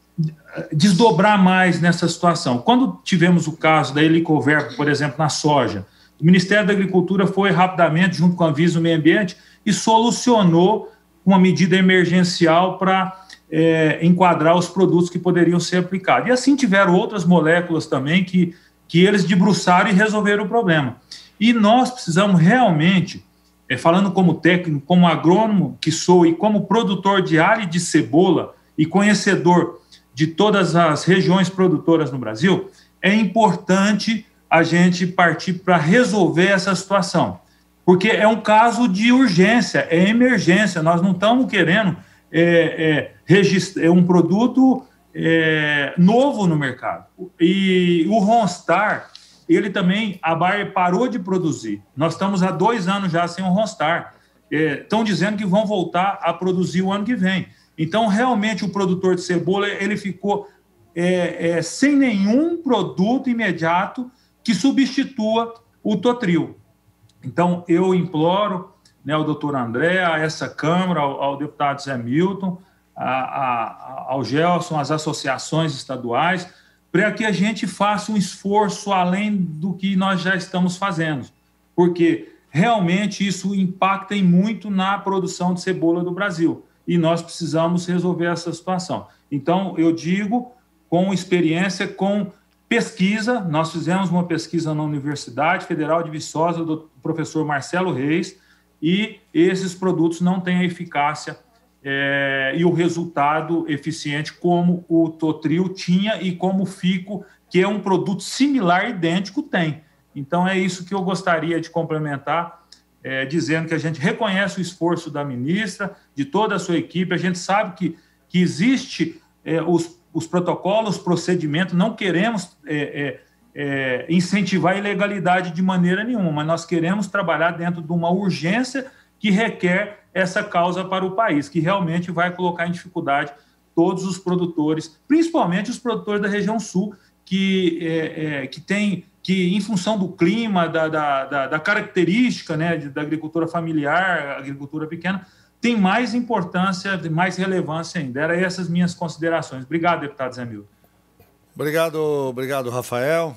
desdobrar mais nessa situação. Quando tivemos o caso da Helicoverco, por exemplo, na soja, o Ministério da Agricultura foi rapidamente, junto com a Anvisa do Meio Ambiente, e solucionou uma medida emergencial para é, enquadrar os produtos que poderiam ser aplicados. E assim tiveram outras moléculas também que, que eles debruçaram e resolveram o problema. E nós precisamos realmente, é, falando como técnico, como agrônomo que sou e como produtor de alho e de cebola e conhecedor de todas as regiões produtoras no Brasil, é importante a gente partir para resolver essa situação. Porque é um caso de urgência, é emergência. Nós não estamos querendo é, é, é um produto é, novo no mercado. E o Ronstar, ele também, a Bayer parou de produzir. Nós estamos há dois anos já sem o Ronstar. Estão é, dizendo que vão voltar a produzir o ano que vem. Então, realmente, o produtor de cebola, ele ficou é, é sem nenhum produto imediato que substitua o Totril. Então, eu imploro né, ao doutor André, a essa Câmara, ao, ao deputado Zé Milton, a, a, ao Gelson, às associações estaduais, para que a gente faça um esforço além do que nós já estamos fazendo, porque realmente isso impacta em muito na produção de cebola do Brasil e nós precisamos resolver essa situação. Então, eu digo com experiência, com pesquisa, nós fizemos uma pesquisa na Universidade Federal de Viçosa do professor Marcelo Reis, e esses produtos não têm a eficácia é, e o resultado eficiente como o Totril tinha e como o Fico, que é um produto similar, idêntico, tem. Então, é isso que eu gostaria de complementar, é, dizendo que a gente reconhece o esforço da ministra, de toda a sua equipe, a gente sabe que, que existe é, os, os protocolos, procedimentos, não queremos é, é é, incentivar a ilegalidade de maneira nenhuma, mas nós queremos trabalhar dentro de uma urgência que requer essa causa para o país, que realmente vai colocar em dificuldade todos os produtores, principalmente os produtores da região sul, que, é, é, que tem que em função do clima, da, da, da, da característica né, da agricultura familiar, agricultura pequena, tem mais importância, mais relevância ainda. Era essas minhas considerações. Obrigado, deputado Zé Milton. Obrigado, obrigado, Rafael.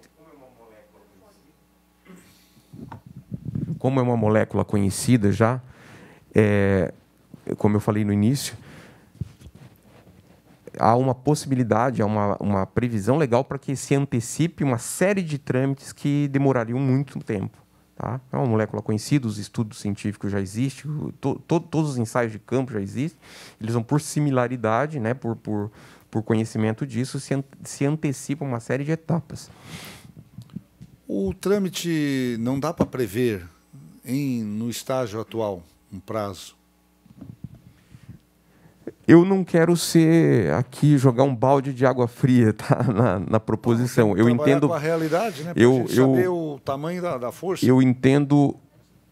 como é uma molécula conhecida já, é, como eu falei no início, há uma possibilidade, há uma, uma previsão legal para que se antecipe uma série de trâmites que demorariam muito tempo. Tá? É uma molécula conhecida, os estudos científicos já existem, to, to, todos os ensaios de campo já existem. Eles vão, por similaridade, né, por, por, por conhecimento disso, se, se antecipa uma série de etapas. O trâmite não dá para prever em, no estágio atual, um prazo? Eu não quero ser aqui jogar um balde de água fria tá? na, na proposição. Eu entendo. Com a realidade, né? Para eu, eu saber o tamanho da, da força. Eu entendo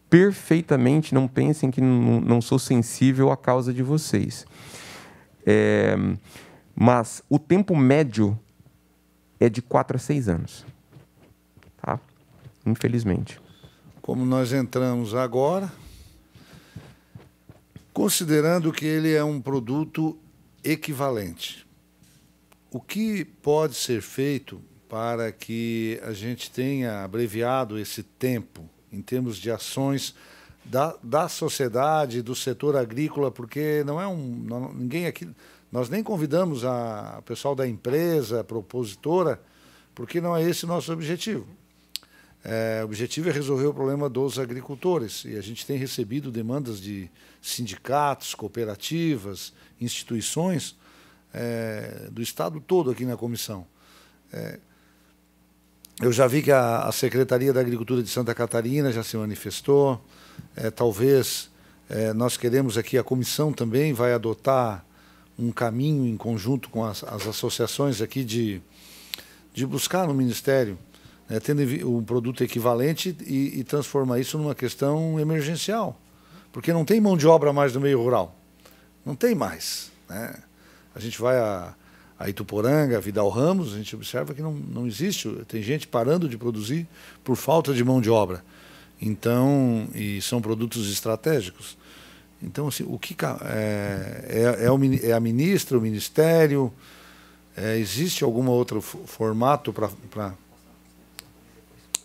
perfeitamente. Não pensem que não, não sou sensível à causa de vocês. É, mas o tempo médio é de 4 a 6 anos. Tá? Infelizmente como nós entramos agora, considerando que ele é um produto equivalente. O que pode ser feito para que a gente tenha abreviado esse tempo em termos de ações da, da sociedade, do setor agrícola, porque não é um. Não, ninguém aqui. Nós nem convidamos a, pessoal da empresa, a propositora, porque não é esse o nosso objetivo. É, o objetivo é resolver o problema dos agricultores e a gente tem recebido demandas de sindicatos, cooperativas, instituições é, do estado todo aqui na comissão. É, eu já vi que a, a, Secretaria da Agricultura de Santa Catarina já se manifestou. É, talvez é, nós queremos aqui a comissão também vai adotar um caminho em conjunto com as, as associações aqui de de buscar no ministério né, tendo um produto equivalente e, e isso numa questão emergencial. Porque não tem mão de obra mais no meio rural. Não tem mais. Né? A gente vai a, a Ituporanga, a Vidal Ramos, a gente observa que não, não existe, tem gente parando de produzir por falta de mão de obra. Então, e são produtos estratégicos. Então, assim, o que é, é, é, o, é a ministra, o ministério, é, existe algum outro formato para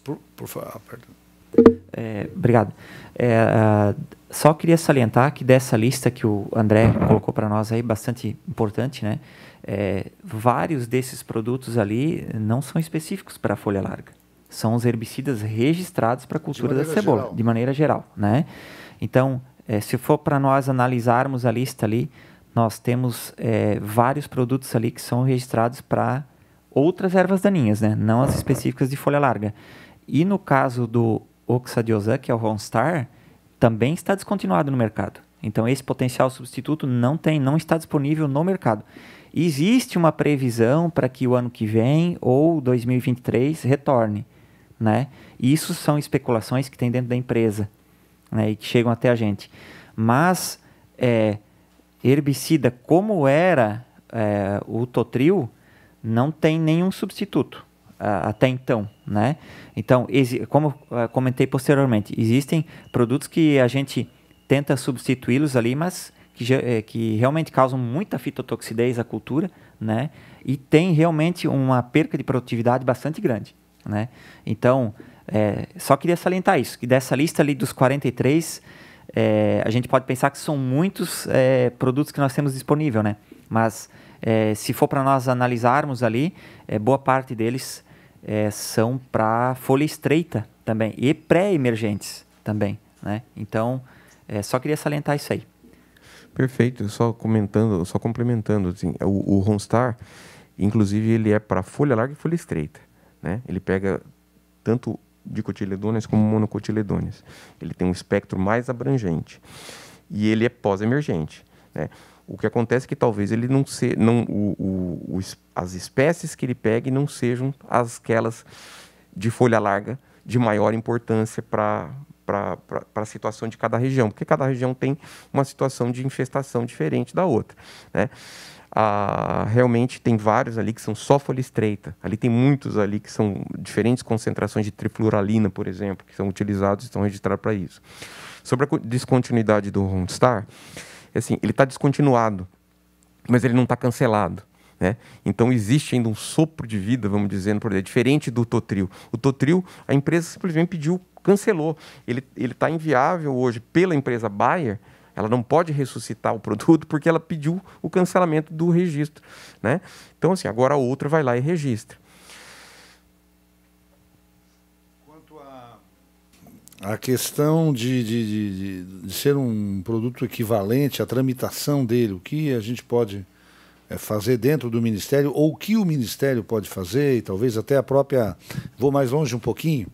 por, por favor, ah, é, obrigado. É, uh, só queria salientar que dessa lista que o André colocou para nós aí, bastante importante, né? É, vários desses produtos ali não são específicos para a folha larga. São os herbicidas registrados para a cultura da cebola, geral. de maneira geral, né? Então, é, se for para nós analisarmos a lista ali, nós temos é, vários produtos ali que são registrados para outras ervas daninhas, né? Não as específicas de folha larga. E no caso do Oxadiozan, que é o Ronstar, também está descontinuado no mercado. Então esse potencial substituto não tem, não está disponível no mercado. Existe uma previsão para que o ano que vem ou 2023 retorne, né? Isso são especulações que tem dentro da empresa, né? E que chegam até a gente. Mas é, herbicida como era é, o Totril, não tem nenhum substituto a, até então né? Então, como eh, comentei posteriormente, existem produtos que a gente tenta substituí-los ali, mas que, eh, que, realmente causam muita fitotoxidez à cultura, né? E tem realmente uma perca de produtividade bastante grande, né? Então, é, só queria salientar isso, que dessa lista ali dos 43, é, a gente pode pensar que são muitos é, produtos que nós temos disponível, né? Mas se for para nós analisarmos ali, boa parte deles é, são para folha estreita também e pré-emergentes também, né? Então, é, só queria salientar isso aí. Perfeito, só comentando, só complementando, assim, o, o Ronstar, inclusive, ele é para folha larga e folha estreita, né? Ele pega tanto dicotiledôneas como monocotiledôneas. Ele tem um espectro mais abrangente e ele é pós-emergente, né? O que acontece é que talvez ele não se, não, o, o, as espécies que ele pegue não sejam as, aquelas de folha larga de maior importância para para a situação de cada região, porque cada região tem uma situação de infestação diferente da outra. Né? Ah, realmente tem vários ali que são só folha estreita. Ali tem muitos ali que são diferentes concentrações de trifluralina, por exemplo, que são utilizados e estão registrados para isso. Sobre a descontinuidade do Ronstar, assim, ele está descontinuado, mas ele não está cancelado. Né? Então existe ainda um sopro de vida, vamos dizer, por diferente do Totril. O Totril, a empresa simplesmente pediu, cancelou. Ele está inviável hoje pela empresa Bayer, ela não pode ressuscitar o produto porque ela pediu o cancelamento do registro. Né? Então, assim, agora a outra vai lá e registra. a questão de, de, de, de, ser um produto equivalente, a tramitação dele, o que a gente pode eh, fazer dentro do Ministério, ou o que o Ministério pode fazer, e talvez até a própria. Vou mais longe um pouquinho.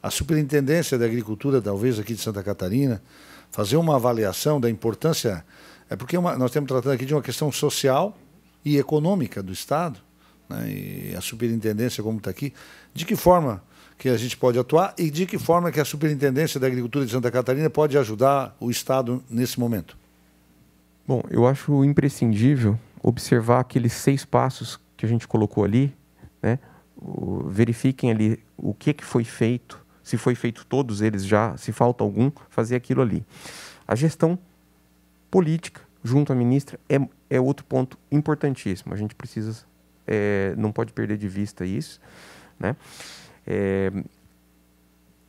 A Superintendência da Agricultura, talvez aqui de Santa Catarina, fazer uma avaliação da importância. É porque é uma, nós estamos tratando aqui de uma questão social e econômica do Estado, né, e a Superintendência, como está aqui, de que forma que a gente pode atuar e de que forma que a Superintendência da Agricultura de Santa Catarina pode ajudar o Estado nesse momento? Bom, eu acho imprescindível observar aqueles seis passos que a gente colocou ali, né? verifiquem ali o que, é que foi feito, se foi feito todos eles já, se falta algum, fazer aquilo ali. A gestão política junto à ministra é, é outro ponto importantíssimo. A gente precisa, é, não pode perder de vista isso. Né? é,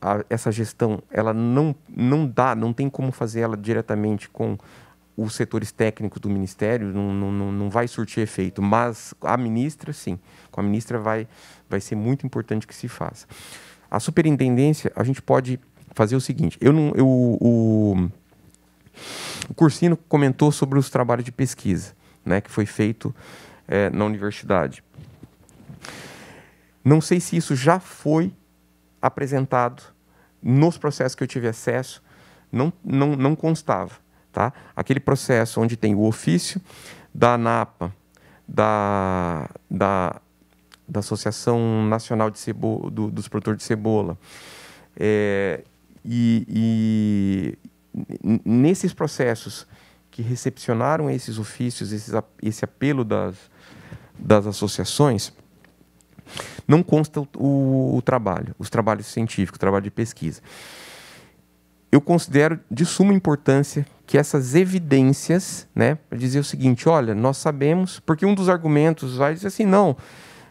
a, essa gestão ela não, não dá, não tem como fazer ela diretamente com os setores técnicos do Ministério, não, não, não vai surtir efeito, mas a ministra, sim, com a ministra vai, vai ser muito importante que se faça. A superintendência, a gente pode fazer o seguinte, eu não, eu, o, o Cursino comentou sobre os trabalhos de pesquisa, né, que foi feito é, na universidade. Não sei se isso já foi apresentado nos processos que eu tive acesso, não, não, não constava. Tá? Aquele processo onde tem o ofício da ANAPA, da, da, da Associação Nacional de Cebo, do, dos Produtores de Cebola, é, e, e nesses processos que recepcionaram esses ofícios, esses, esse apelo das, das associações, não consta o, o trabalho, os trabalhos científicos, o trabalho de pesquisa. Eu considero de suma importância que essas evidências, né, para dizer o seguinte, olha, nós sabemos, porque um dos argumentos vai dizer assim, não,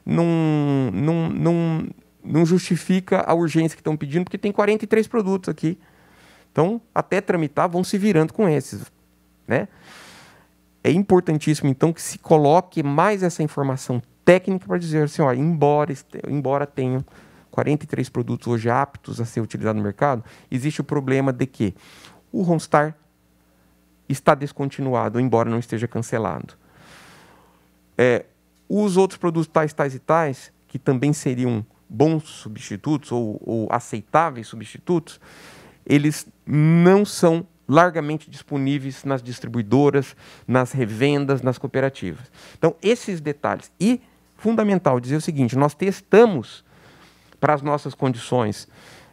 não, não, não, não justifica a urgência que estão pedindo, porque tem 43 produtos aqui. Então, até tramitar, vão se virando com esses, né? É importantíssimo, então, que se coloque mais essa informação técnica para dizer assim, ó, embora, embora tenham 43 produtos hoje aptos a ser utilizados no mercado, existe o problema de que o Ronstar está descontinuado, embora não esteja cancelado. É, os outros produtos tais, tais e tais, que também seriam bons substitutos ou, ou aceitáveis substitutos, eles não são largamente disponíveis nas distribuidoras, nas revendas, nas cooperativas. Então, esses detalhes. E fundamental dizer o seguinte: nós testamos para as nossas condições.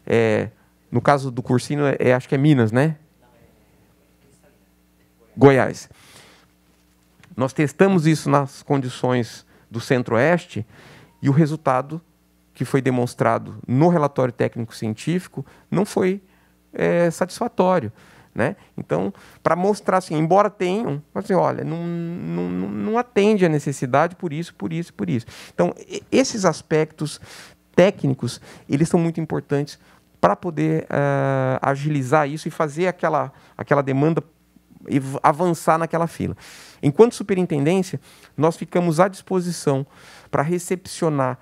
É, no caso do cursino, é, é acho que é Minas, né? Goiás. Nós testamos isso nas condições do Centro-Oeste e o resultado que foi demonstrado no relatório técnico científico não foi é, satisfatório. Né? Então, para mostrar assim, embora tenham, assim, olha, não, não, não atende a necessidade por isso, por isso, por isso. Então, esses aspectos técnicos, eles são muito importantes para poder uh, agilizar isso e fazer aquela, aquela demanda avançar naquela fila. Enquanto superintendência, nós ficamos à disposição para recepcionar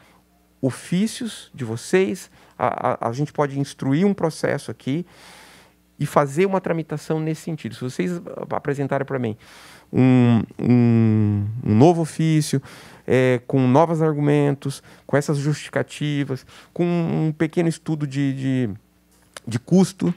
ofícios de vocês, a, a, a gente pode instruir um processo aqui, e fazer uma tramitação nesse sentido. Se vocês apresentarem para mim um, um, um, novo ofício, é, com novos argumentos, com essas justificativas, com um pequeno estudo de, de, de custo,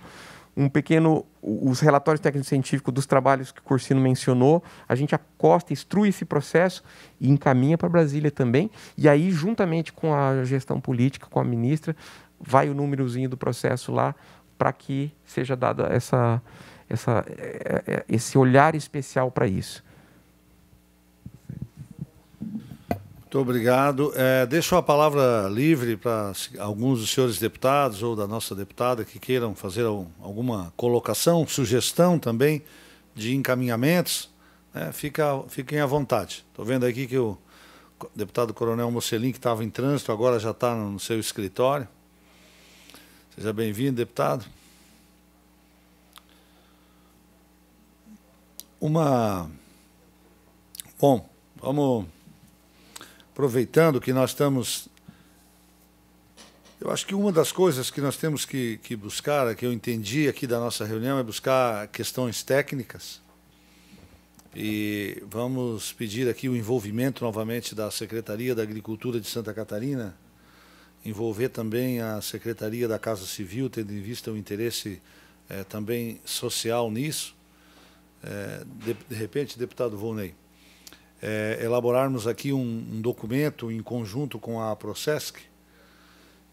um pequeno. Os relatórios técnico-científicos dos trabalhos que o Corsino mencionou, a gente acosta, instrui esse processo e encaminha para Brasília também. E aí, juntamente com a gestão política, com a ministra, vai o númerozinho do processo lá para que seja dada essa, essa, é, é, esse olhar especial para isso. Muito obrigado. É, deixo a palavra livre para alguns dos senhores deputados ou da nossa deputada que queiram fazer alguma colocação, sugestão também de encaminhamentos. É, fica, fiquem à vontade. Estou vendo aqui que o deputado Coronel Mocelin, que estava em trânsito, agora já está no seu escritório. Seja bem-vindo, deputado. Uma. Bom, vamos. Aproveitando que nós estamos. Eu acho que uma das coisas que nós temos que, que buscar, que eu entendi aqui da nossa reunião, é buscar questões técnicas. E vamos pedir aqui o envolvimento novamente da Secretaria da Agricultura de Santa Catarina, envolver também a Secretaria da Casa Civil, tendo em vista o interesse é, também social nisso. É, de, de, repente, deputado Volney, é, elaborarmos aqui um, um, documento em conjunto com a Procesc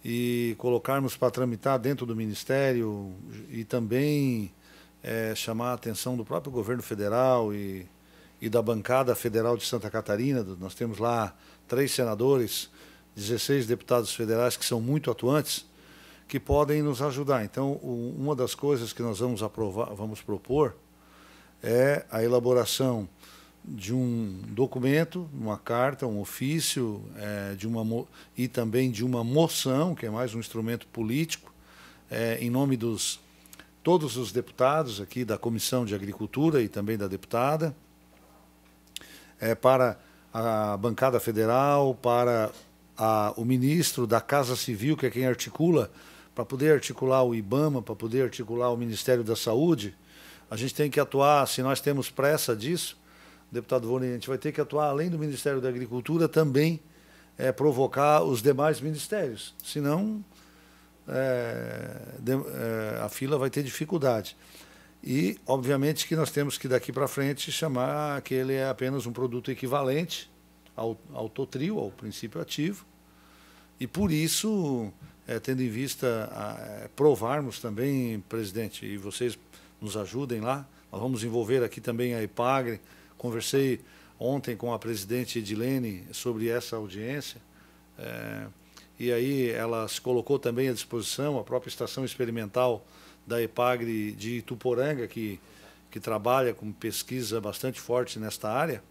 e colocarmos para tramitar dentro do Ministério e também chamar a atenção do próprio governo federal e, e da bancada federal de Santa Catarina. Nós temos lá três senadores 16 deputados federais que são muito atuantes, que podem nos ajudar. Então, uma das coisas que nós vamos aprovar, vamos propor é a elaboração de um documento, uma carta, um ofício, é, de uma e também de uma moção, que é mais um instrumento político, é, em nome dos todos os deputados aqui da Comissão de Agricultura e também da deputada, é, para a bancada federal, para a, o ministro da Casa Civil, que é quem articula, para poder articular o IBAMA, para poder articular o Ministério da Saúde, a gente tem que atuar, se nós temos pressa disso, deputado Vone, a gente vai ter que atuar além do Ministério da Agricultura também é, provocar os demais ministérios, senão é, de, é, a fila vai ter dificuldade. E, obviamente, que nós temos que, daqui para frente, chamar que ele é apenas um produto equivalente ao, ao ao princípio ativo. E por isso, é, tendo em vista a, é, provarmos também, presidente, e vocês nos ajudem lá, nós vamos envolver aqui também a IPAGRE. Conversei ontem com a presidente Edilene sobre essa audiência. É, e aí ela se colocou também à disposição, a própria estação experimental da EPAGRE de Ituporanga, que, que trabalha com pesquisa bastante forte nesta área,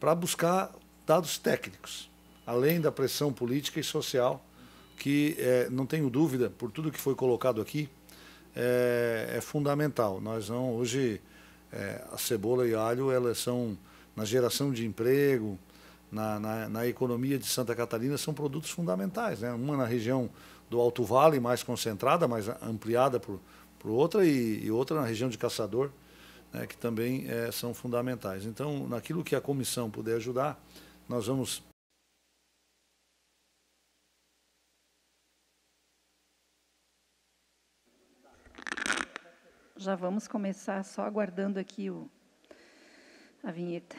para buscar dados técnicos, além da pressão política e social, que é, não tenho dúvida, por tudo que foi colocado aqui, é, é fundamental. Nós não, hoje, é, a cebola e alho, elas são, na geração de emprego, na, na, na, economia de Santa Catarina, são produtos fundamentais. Né? Uma na região do Alto Vale, mais concentrada, mais ampliada por, por outra, e, e outra na região de Caçador, né, que também é, são fundamentais. Então, naquilo que a comissão puder ajudar, nós vamos Já vamos começar só aguardando aqui o, a vinheta.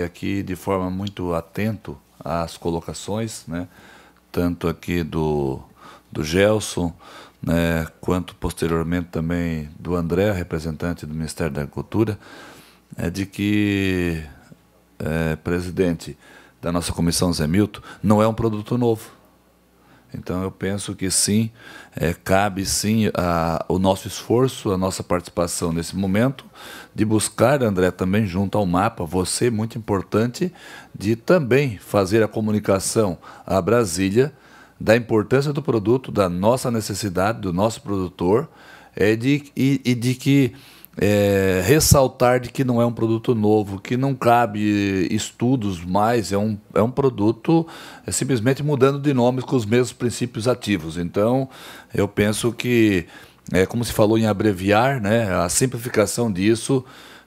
aqui de forma muito atento às colocações, né? tanto aqui do, do Gelson, né? quanto posteriormente também do André, representante do Ministério da Agricultura, é de que, é, presidente da nossa comissão, Zé Milton, não é um produto novo. Então eu penso que sim, é, cabe sim a, o nosso esforço, a nossa participação nesse momento, de buscar, André, também junto ao mapa, você, muito importante, de também fazer a comunicação à Brasília da importância do produto, da nossa necessidade, do nosso produtor, é de, e, e de que é, ressaltar de que não é um produto novo, que não cabe estudos mais, é um, é um produto é simplesmente mudando de nome com os mesmos princípios ativos. Então, eu penso que, é, como se falou em abreviar, né, a simplificação disso,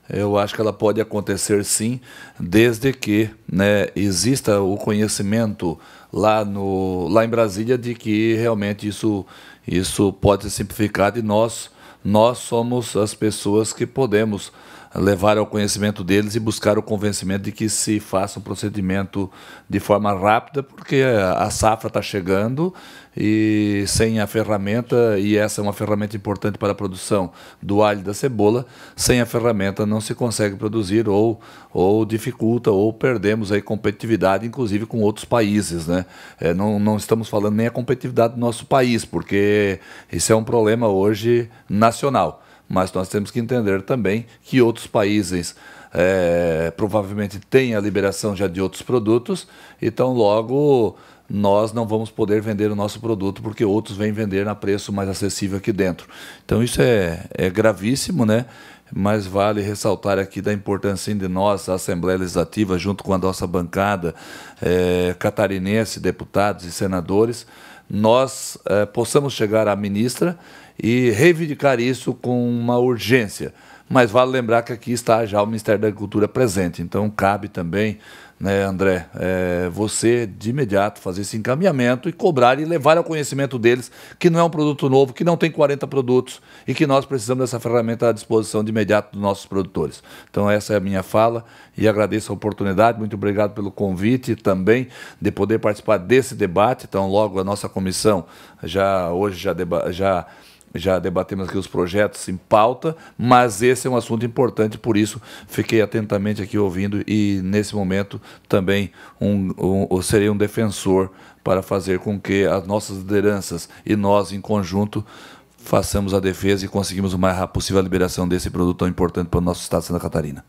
eu acho que ela pode acontecer sim, desde que né, exista o conhecimento lá, no, lá em Brasília de que realmente isso, isso pode ser simplificado e nós nós somos as pessoas que podemos levar ao conhecimento deles e buscar o convencimento de que se faça um procedimento de forma rápida, porque a safra está chegando e sem a ferramenta, e essa é uma ferramenta importante para a produção do alho e da cebola, sem a ferramenta não se consegue produzir ou, ou dificulta ou perdemos aí competitividade, inclusive com outros países. Né? É, não, não estamos falando nem a competitividade do nosso país, porque isso é um problema hoje nacional mas nós temos que entender também que outros países é, provavelmente têm a liberação já de outros produtos, então logo nós não vamos poder vender o nosso produto porque outros vêm vender a preço mais acessível aqui dentro. Então isso é, é gravíssimo, né? mas vale ressaltar aqui da importância de nós, a Assembleia Legislativa, junto com a nossa bancada é, catarinense, deputados e senadores, nós é, possamos chegar à ministra e reivindicar isso com uma urgência. Mas vale lembrar que aqui está já o Ministério da Agricultura presente, então cabe também, né, André, é, você de imediato fazer esse encaminhamento e cobrar e levar ao conhecimento deles que não é um produto novo, que não tem 40 produtos e que nós precisamos dessa ferramenta à disposição de imediato dos nossos produtores. Então, essa é a minha fala e agradeço a oportunidade. Muito obrigado pelo convite também de poder participar desse debate. Então, logo a nossa comissão já hoje já, já já debatemos aqui os projetos em pauta, mas esse é um assunto importante, por isso fiquei atentamente aqui ouvindo e, nesse momento, também um, um, serei um defensor para fazer com que as nossas lideranças e nós, em conjunto, façamos a defesa e conseguimos o mais rápido possível a liberação desse produto tão importante para o nosso Estado de Santa Catarina.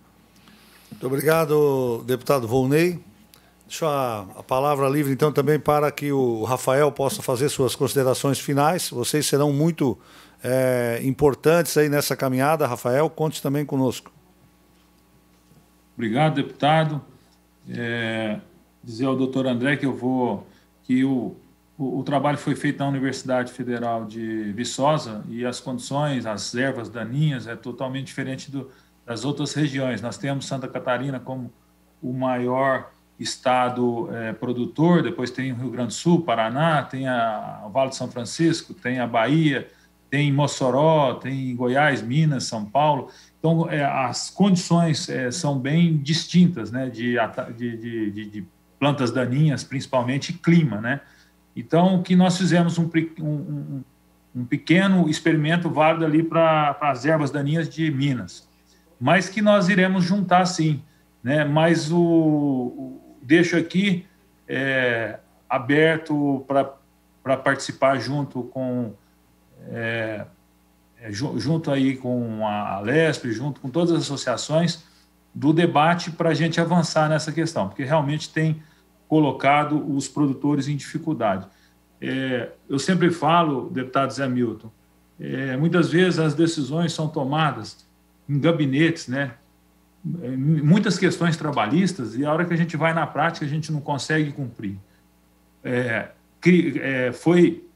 Muito obrigado, deputado Volney. Deixo a, a, palavra livre, então, também para que o Rafael possa fazer suas considerações finais. Vocês serão muito é, importantes aí nessa caminhada. Rafael, conte também conosco. Obrigado, deputado. É, dizer ao doutor André que eu vou que o, o, o, trabalho foi feito na Universidade Federal de Viçosa e as condições, as ervas daninhas é totalmente diferente do, das outras regiões. Nós temos Santa Catarina como o maior estado é, produtor, depois tem o Rio Grande do Sul, Paraná, tem a, o Vale de São Francisco, tem a Bahia, tem Mossoró, tem Goiás, Minas, São Paulo. Então, é, as condições é, são bem distintas né, de, de, de, de, plantas daninhas, principalmente clima. Né? Então, que nós fizemos um, um, um pequeno experimento válido ali para as ervas daninhas de Minas, mas que nós iremos juntar sim. Né? Mas o deixo aqui é, aberto para participar junto com é, é junto aí com a Lesp, junto com todas as associações do debate para a gente avançar nessa questão, porque realmente tem colocado os produtores em dificuldade. É, eu sempre falo, deputado Zé Milton, é, muitas vezes as decisões são tomadas em gabinetes, né? É, muitas questões trabalhistas e a hora que a gente vai na prática a gente não consegue cumprir. É, cri, é, foi,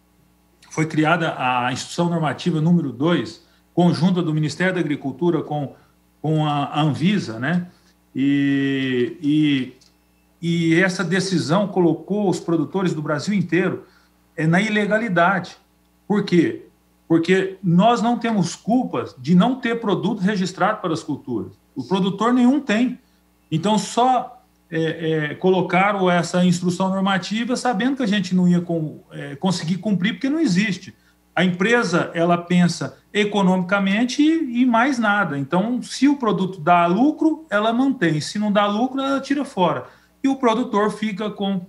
foi criada a instituição Normativa número 2, conjunta do Ministério da Agricultura com, com a Anvisa, né? E, e, e essa decisão colocou os produtores do Brasil inteiro é, na ilegalidade. Por quê? Porque nós não temos culpas de não ter produto registrado para as culturas. O produtor nenhum tem. Então, só é, é, colocaram essa instrução normativa sabendo que a gente não ia com, é, conseguir cumprir, porque não existe. A empresa, ela pensa economicamente e, e mais nada. Então, se o produto dá lucro, ela mantém. Se não dá lucro, ela tira fora. E o produtor fica com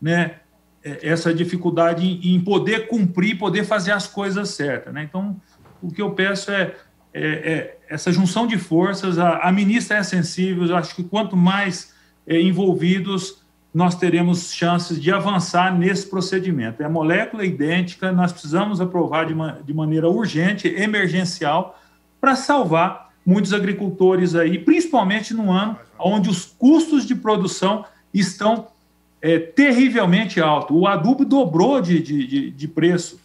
né, é, essa dificuldade em, poder cumprir, poder fazer as coisas certas. Né? Então, o que eu peço é é, é, essa junção de forças, a, a ministra é sensível, eu acho que quanto mais é, envolvidos, nós teremos chances de avançar nesse procedimento. É a molécula idêntica, nós precisamos aprovar de, de maneira urgente, emergencial, para salvar muitos agricultores aí, principalmente num ano onde os custos de produção estão é, terrivelmente altos. O adubo dobrou de, de, de preço,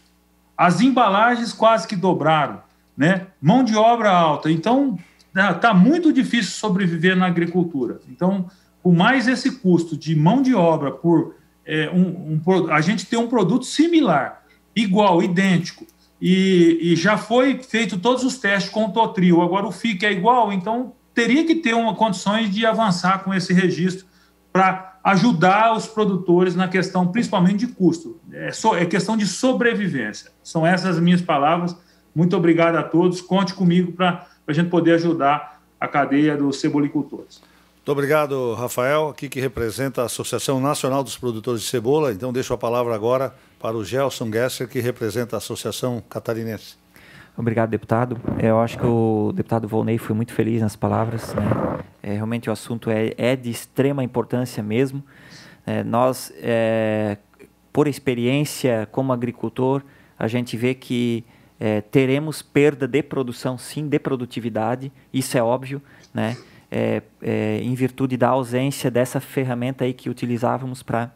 as embalagens quase que dobraram né? Mão de obra alta. Então, está tá muito difícil sobreviver na agricultura. Então, com mais esse custo de mão de obra por é, um, um, a gente tem um produto similar, igual, idêntico, e, e, já foi feito todos os testes com o Totrio, agora o FIC é igual, então teria que ter uma condições de avançar com esse registro para ajudar os produtores na questão, principalmente de custo. É, so, é questão de sobrevivência. São essas minhas palavras. Muito obrigado a todos. Conte comigo para a gente poder ajudar a cadeia dos cebolicultores. Muito obrigado, Rafael, aqui que representa a Associação Nacional dos Produtores de Cebola. Então, deixo a palavra agora para o Gelson Gesser, que representa a Associação Catarinense. Obrigado, deputado. É, eu acho que o deputado Volney foi muito feliz nas palavras. Né? É, realmente o assunto é, é, de extrema importância mesmo. É, nós, é, por experiência como agricultor, a gente vê que é, teremos perda de produção, sim, de produtividade, isso é óbvio, né? É, é, em virtude da ausência dessa ferramenta aí que utilizávamos para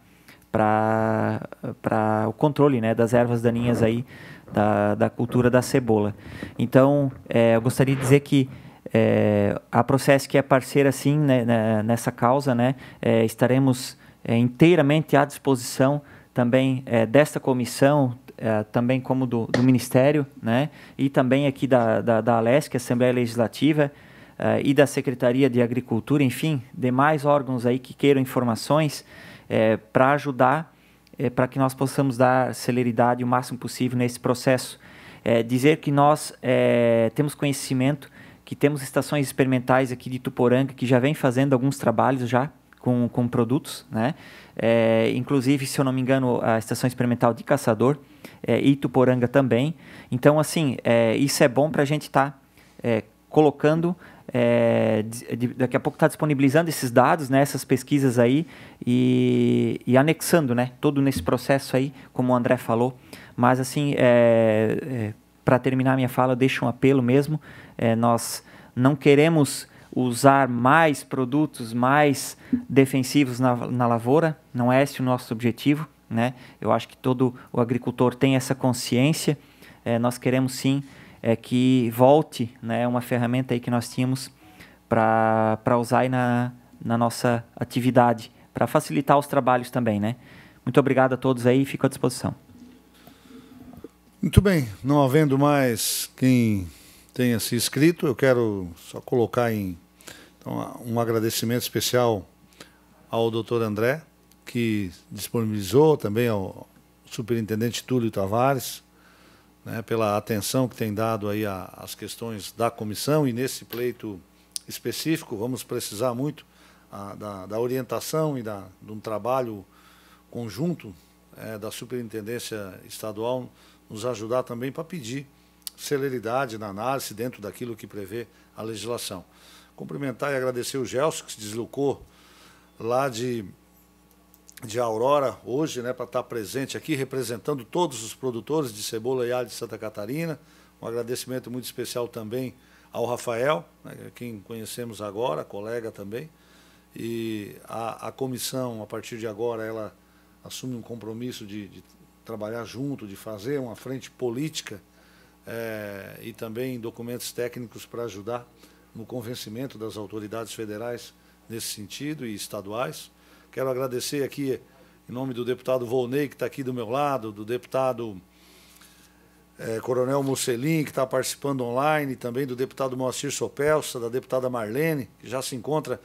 para o controle né, das ervas daninhas aí da, da cultura da cebola. Então, é, eu gostaria de dizer que é, a processo que é parceira sim né, né nessa causa, né, é, estaremos inteiramente à disposição também desta comissão, é, também como do, do, Ministério, né? e também aqui da, da, da Alesc, Assembleia Legislativa, é, e da Secretaria de Agricultura, enfim, demais órgãos aí que queiram informações é, para ajudar, para que nós possamos dar celeridade o máximo possível nesse processo. dizer que nós temos conhecimento, que temos estações experimentais aqui de Tuporanga, que já vem fazendo alguns trabalhos já, com, com produtos, né? É, inclusive, se eu não me engano, a Estação Experimental de Caçador, é, Ituporanga também. Então, assim, é, isso é bom para a gente estar tá, é, colocando é, de, daqui a pouco está disponibilizando esses dados, né, essas pesquisas aí e, e, anexando, né, todo nesse processo aí, como o André falou. Mas assim, é, é, para terminar minha fala, eu deixo um apelo mesmo. É, nós não queremos usar mais produtos mais defensivos na, na lavoura, não é esse o nosso objetivo. Né? Eu acho que todo o agricultor tem essa consciência. É, nós queremos sim é, que volte né, uma ferramenta aí que nós tínhamos para usar aí na, na nossa atividade, para facilitar os trabalhos também. Né? Muito obrigado a todos aí e fico à disposição. Muito bem, não havendo mais quem tenha se inscrito, eu quero só colocar em então, um agradecimento especial ao doutor André, que disponibilizou também ao superintendente Túlio Tavares, né, pela atenção que tem dado aí às questões da comissão e nesse pleito específico vamos precisar muito a, da, da, orientação e da, de um trabalho conjunto é, da superintendência estadual nos ajudar também para pedir celeridade na análise dentro daquilo que prevê a legislação cumprimentar e agradecer o Gelson, que se deslocou lá de, de Aurora hoje, né, para estar tá presente aqui, representando todos os produtores de cebola e alho de Santa Catarina. Um agradecimento muito especial também ao Rafael, né, quem conhecemos agora, colega também. E a, a comissão, a partir de agora, ela assume um compromisso de, de trabalhar junto, de fazer uma frente política é, e também documentos técnicos para ajudar no convencimento das autoridades federais nesse sentido e estaduais. Quero agradecer aqui, em nome do deputado Volney, que está aqui do meu lado, do deputado é, Coronel Musselin, que está participando online, também do deputado Moacir Sopelsa, da deputada Marlene, que já se encontra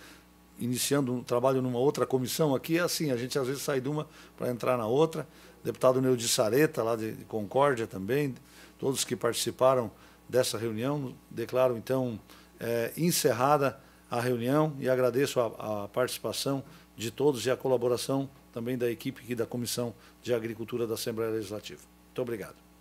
iniciando um trabalho numa outra comissão aqui. É assim, a gente às vezes sai de uma para entrar na outra. Deputado Neudi Sareta, lá de Concórdia também, todos que participaram dessa reunião, declaro então é, encerrada a reunião e agradeço a, a participação de todos e a colaboração também da equipe e da Comissão de Agricultura da Assembleia Legislativa. Muito obrigado.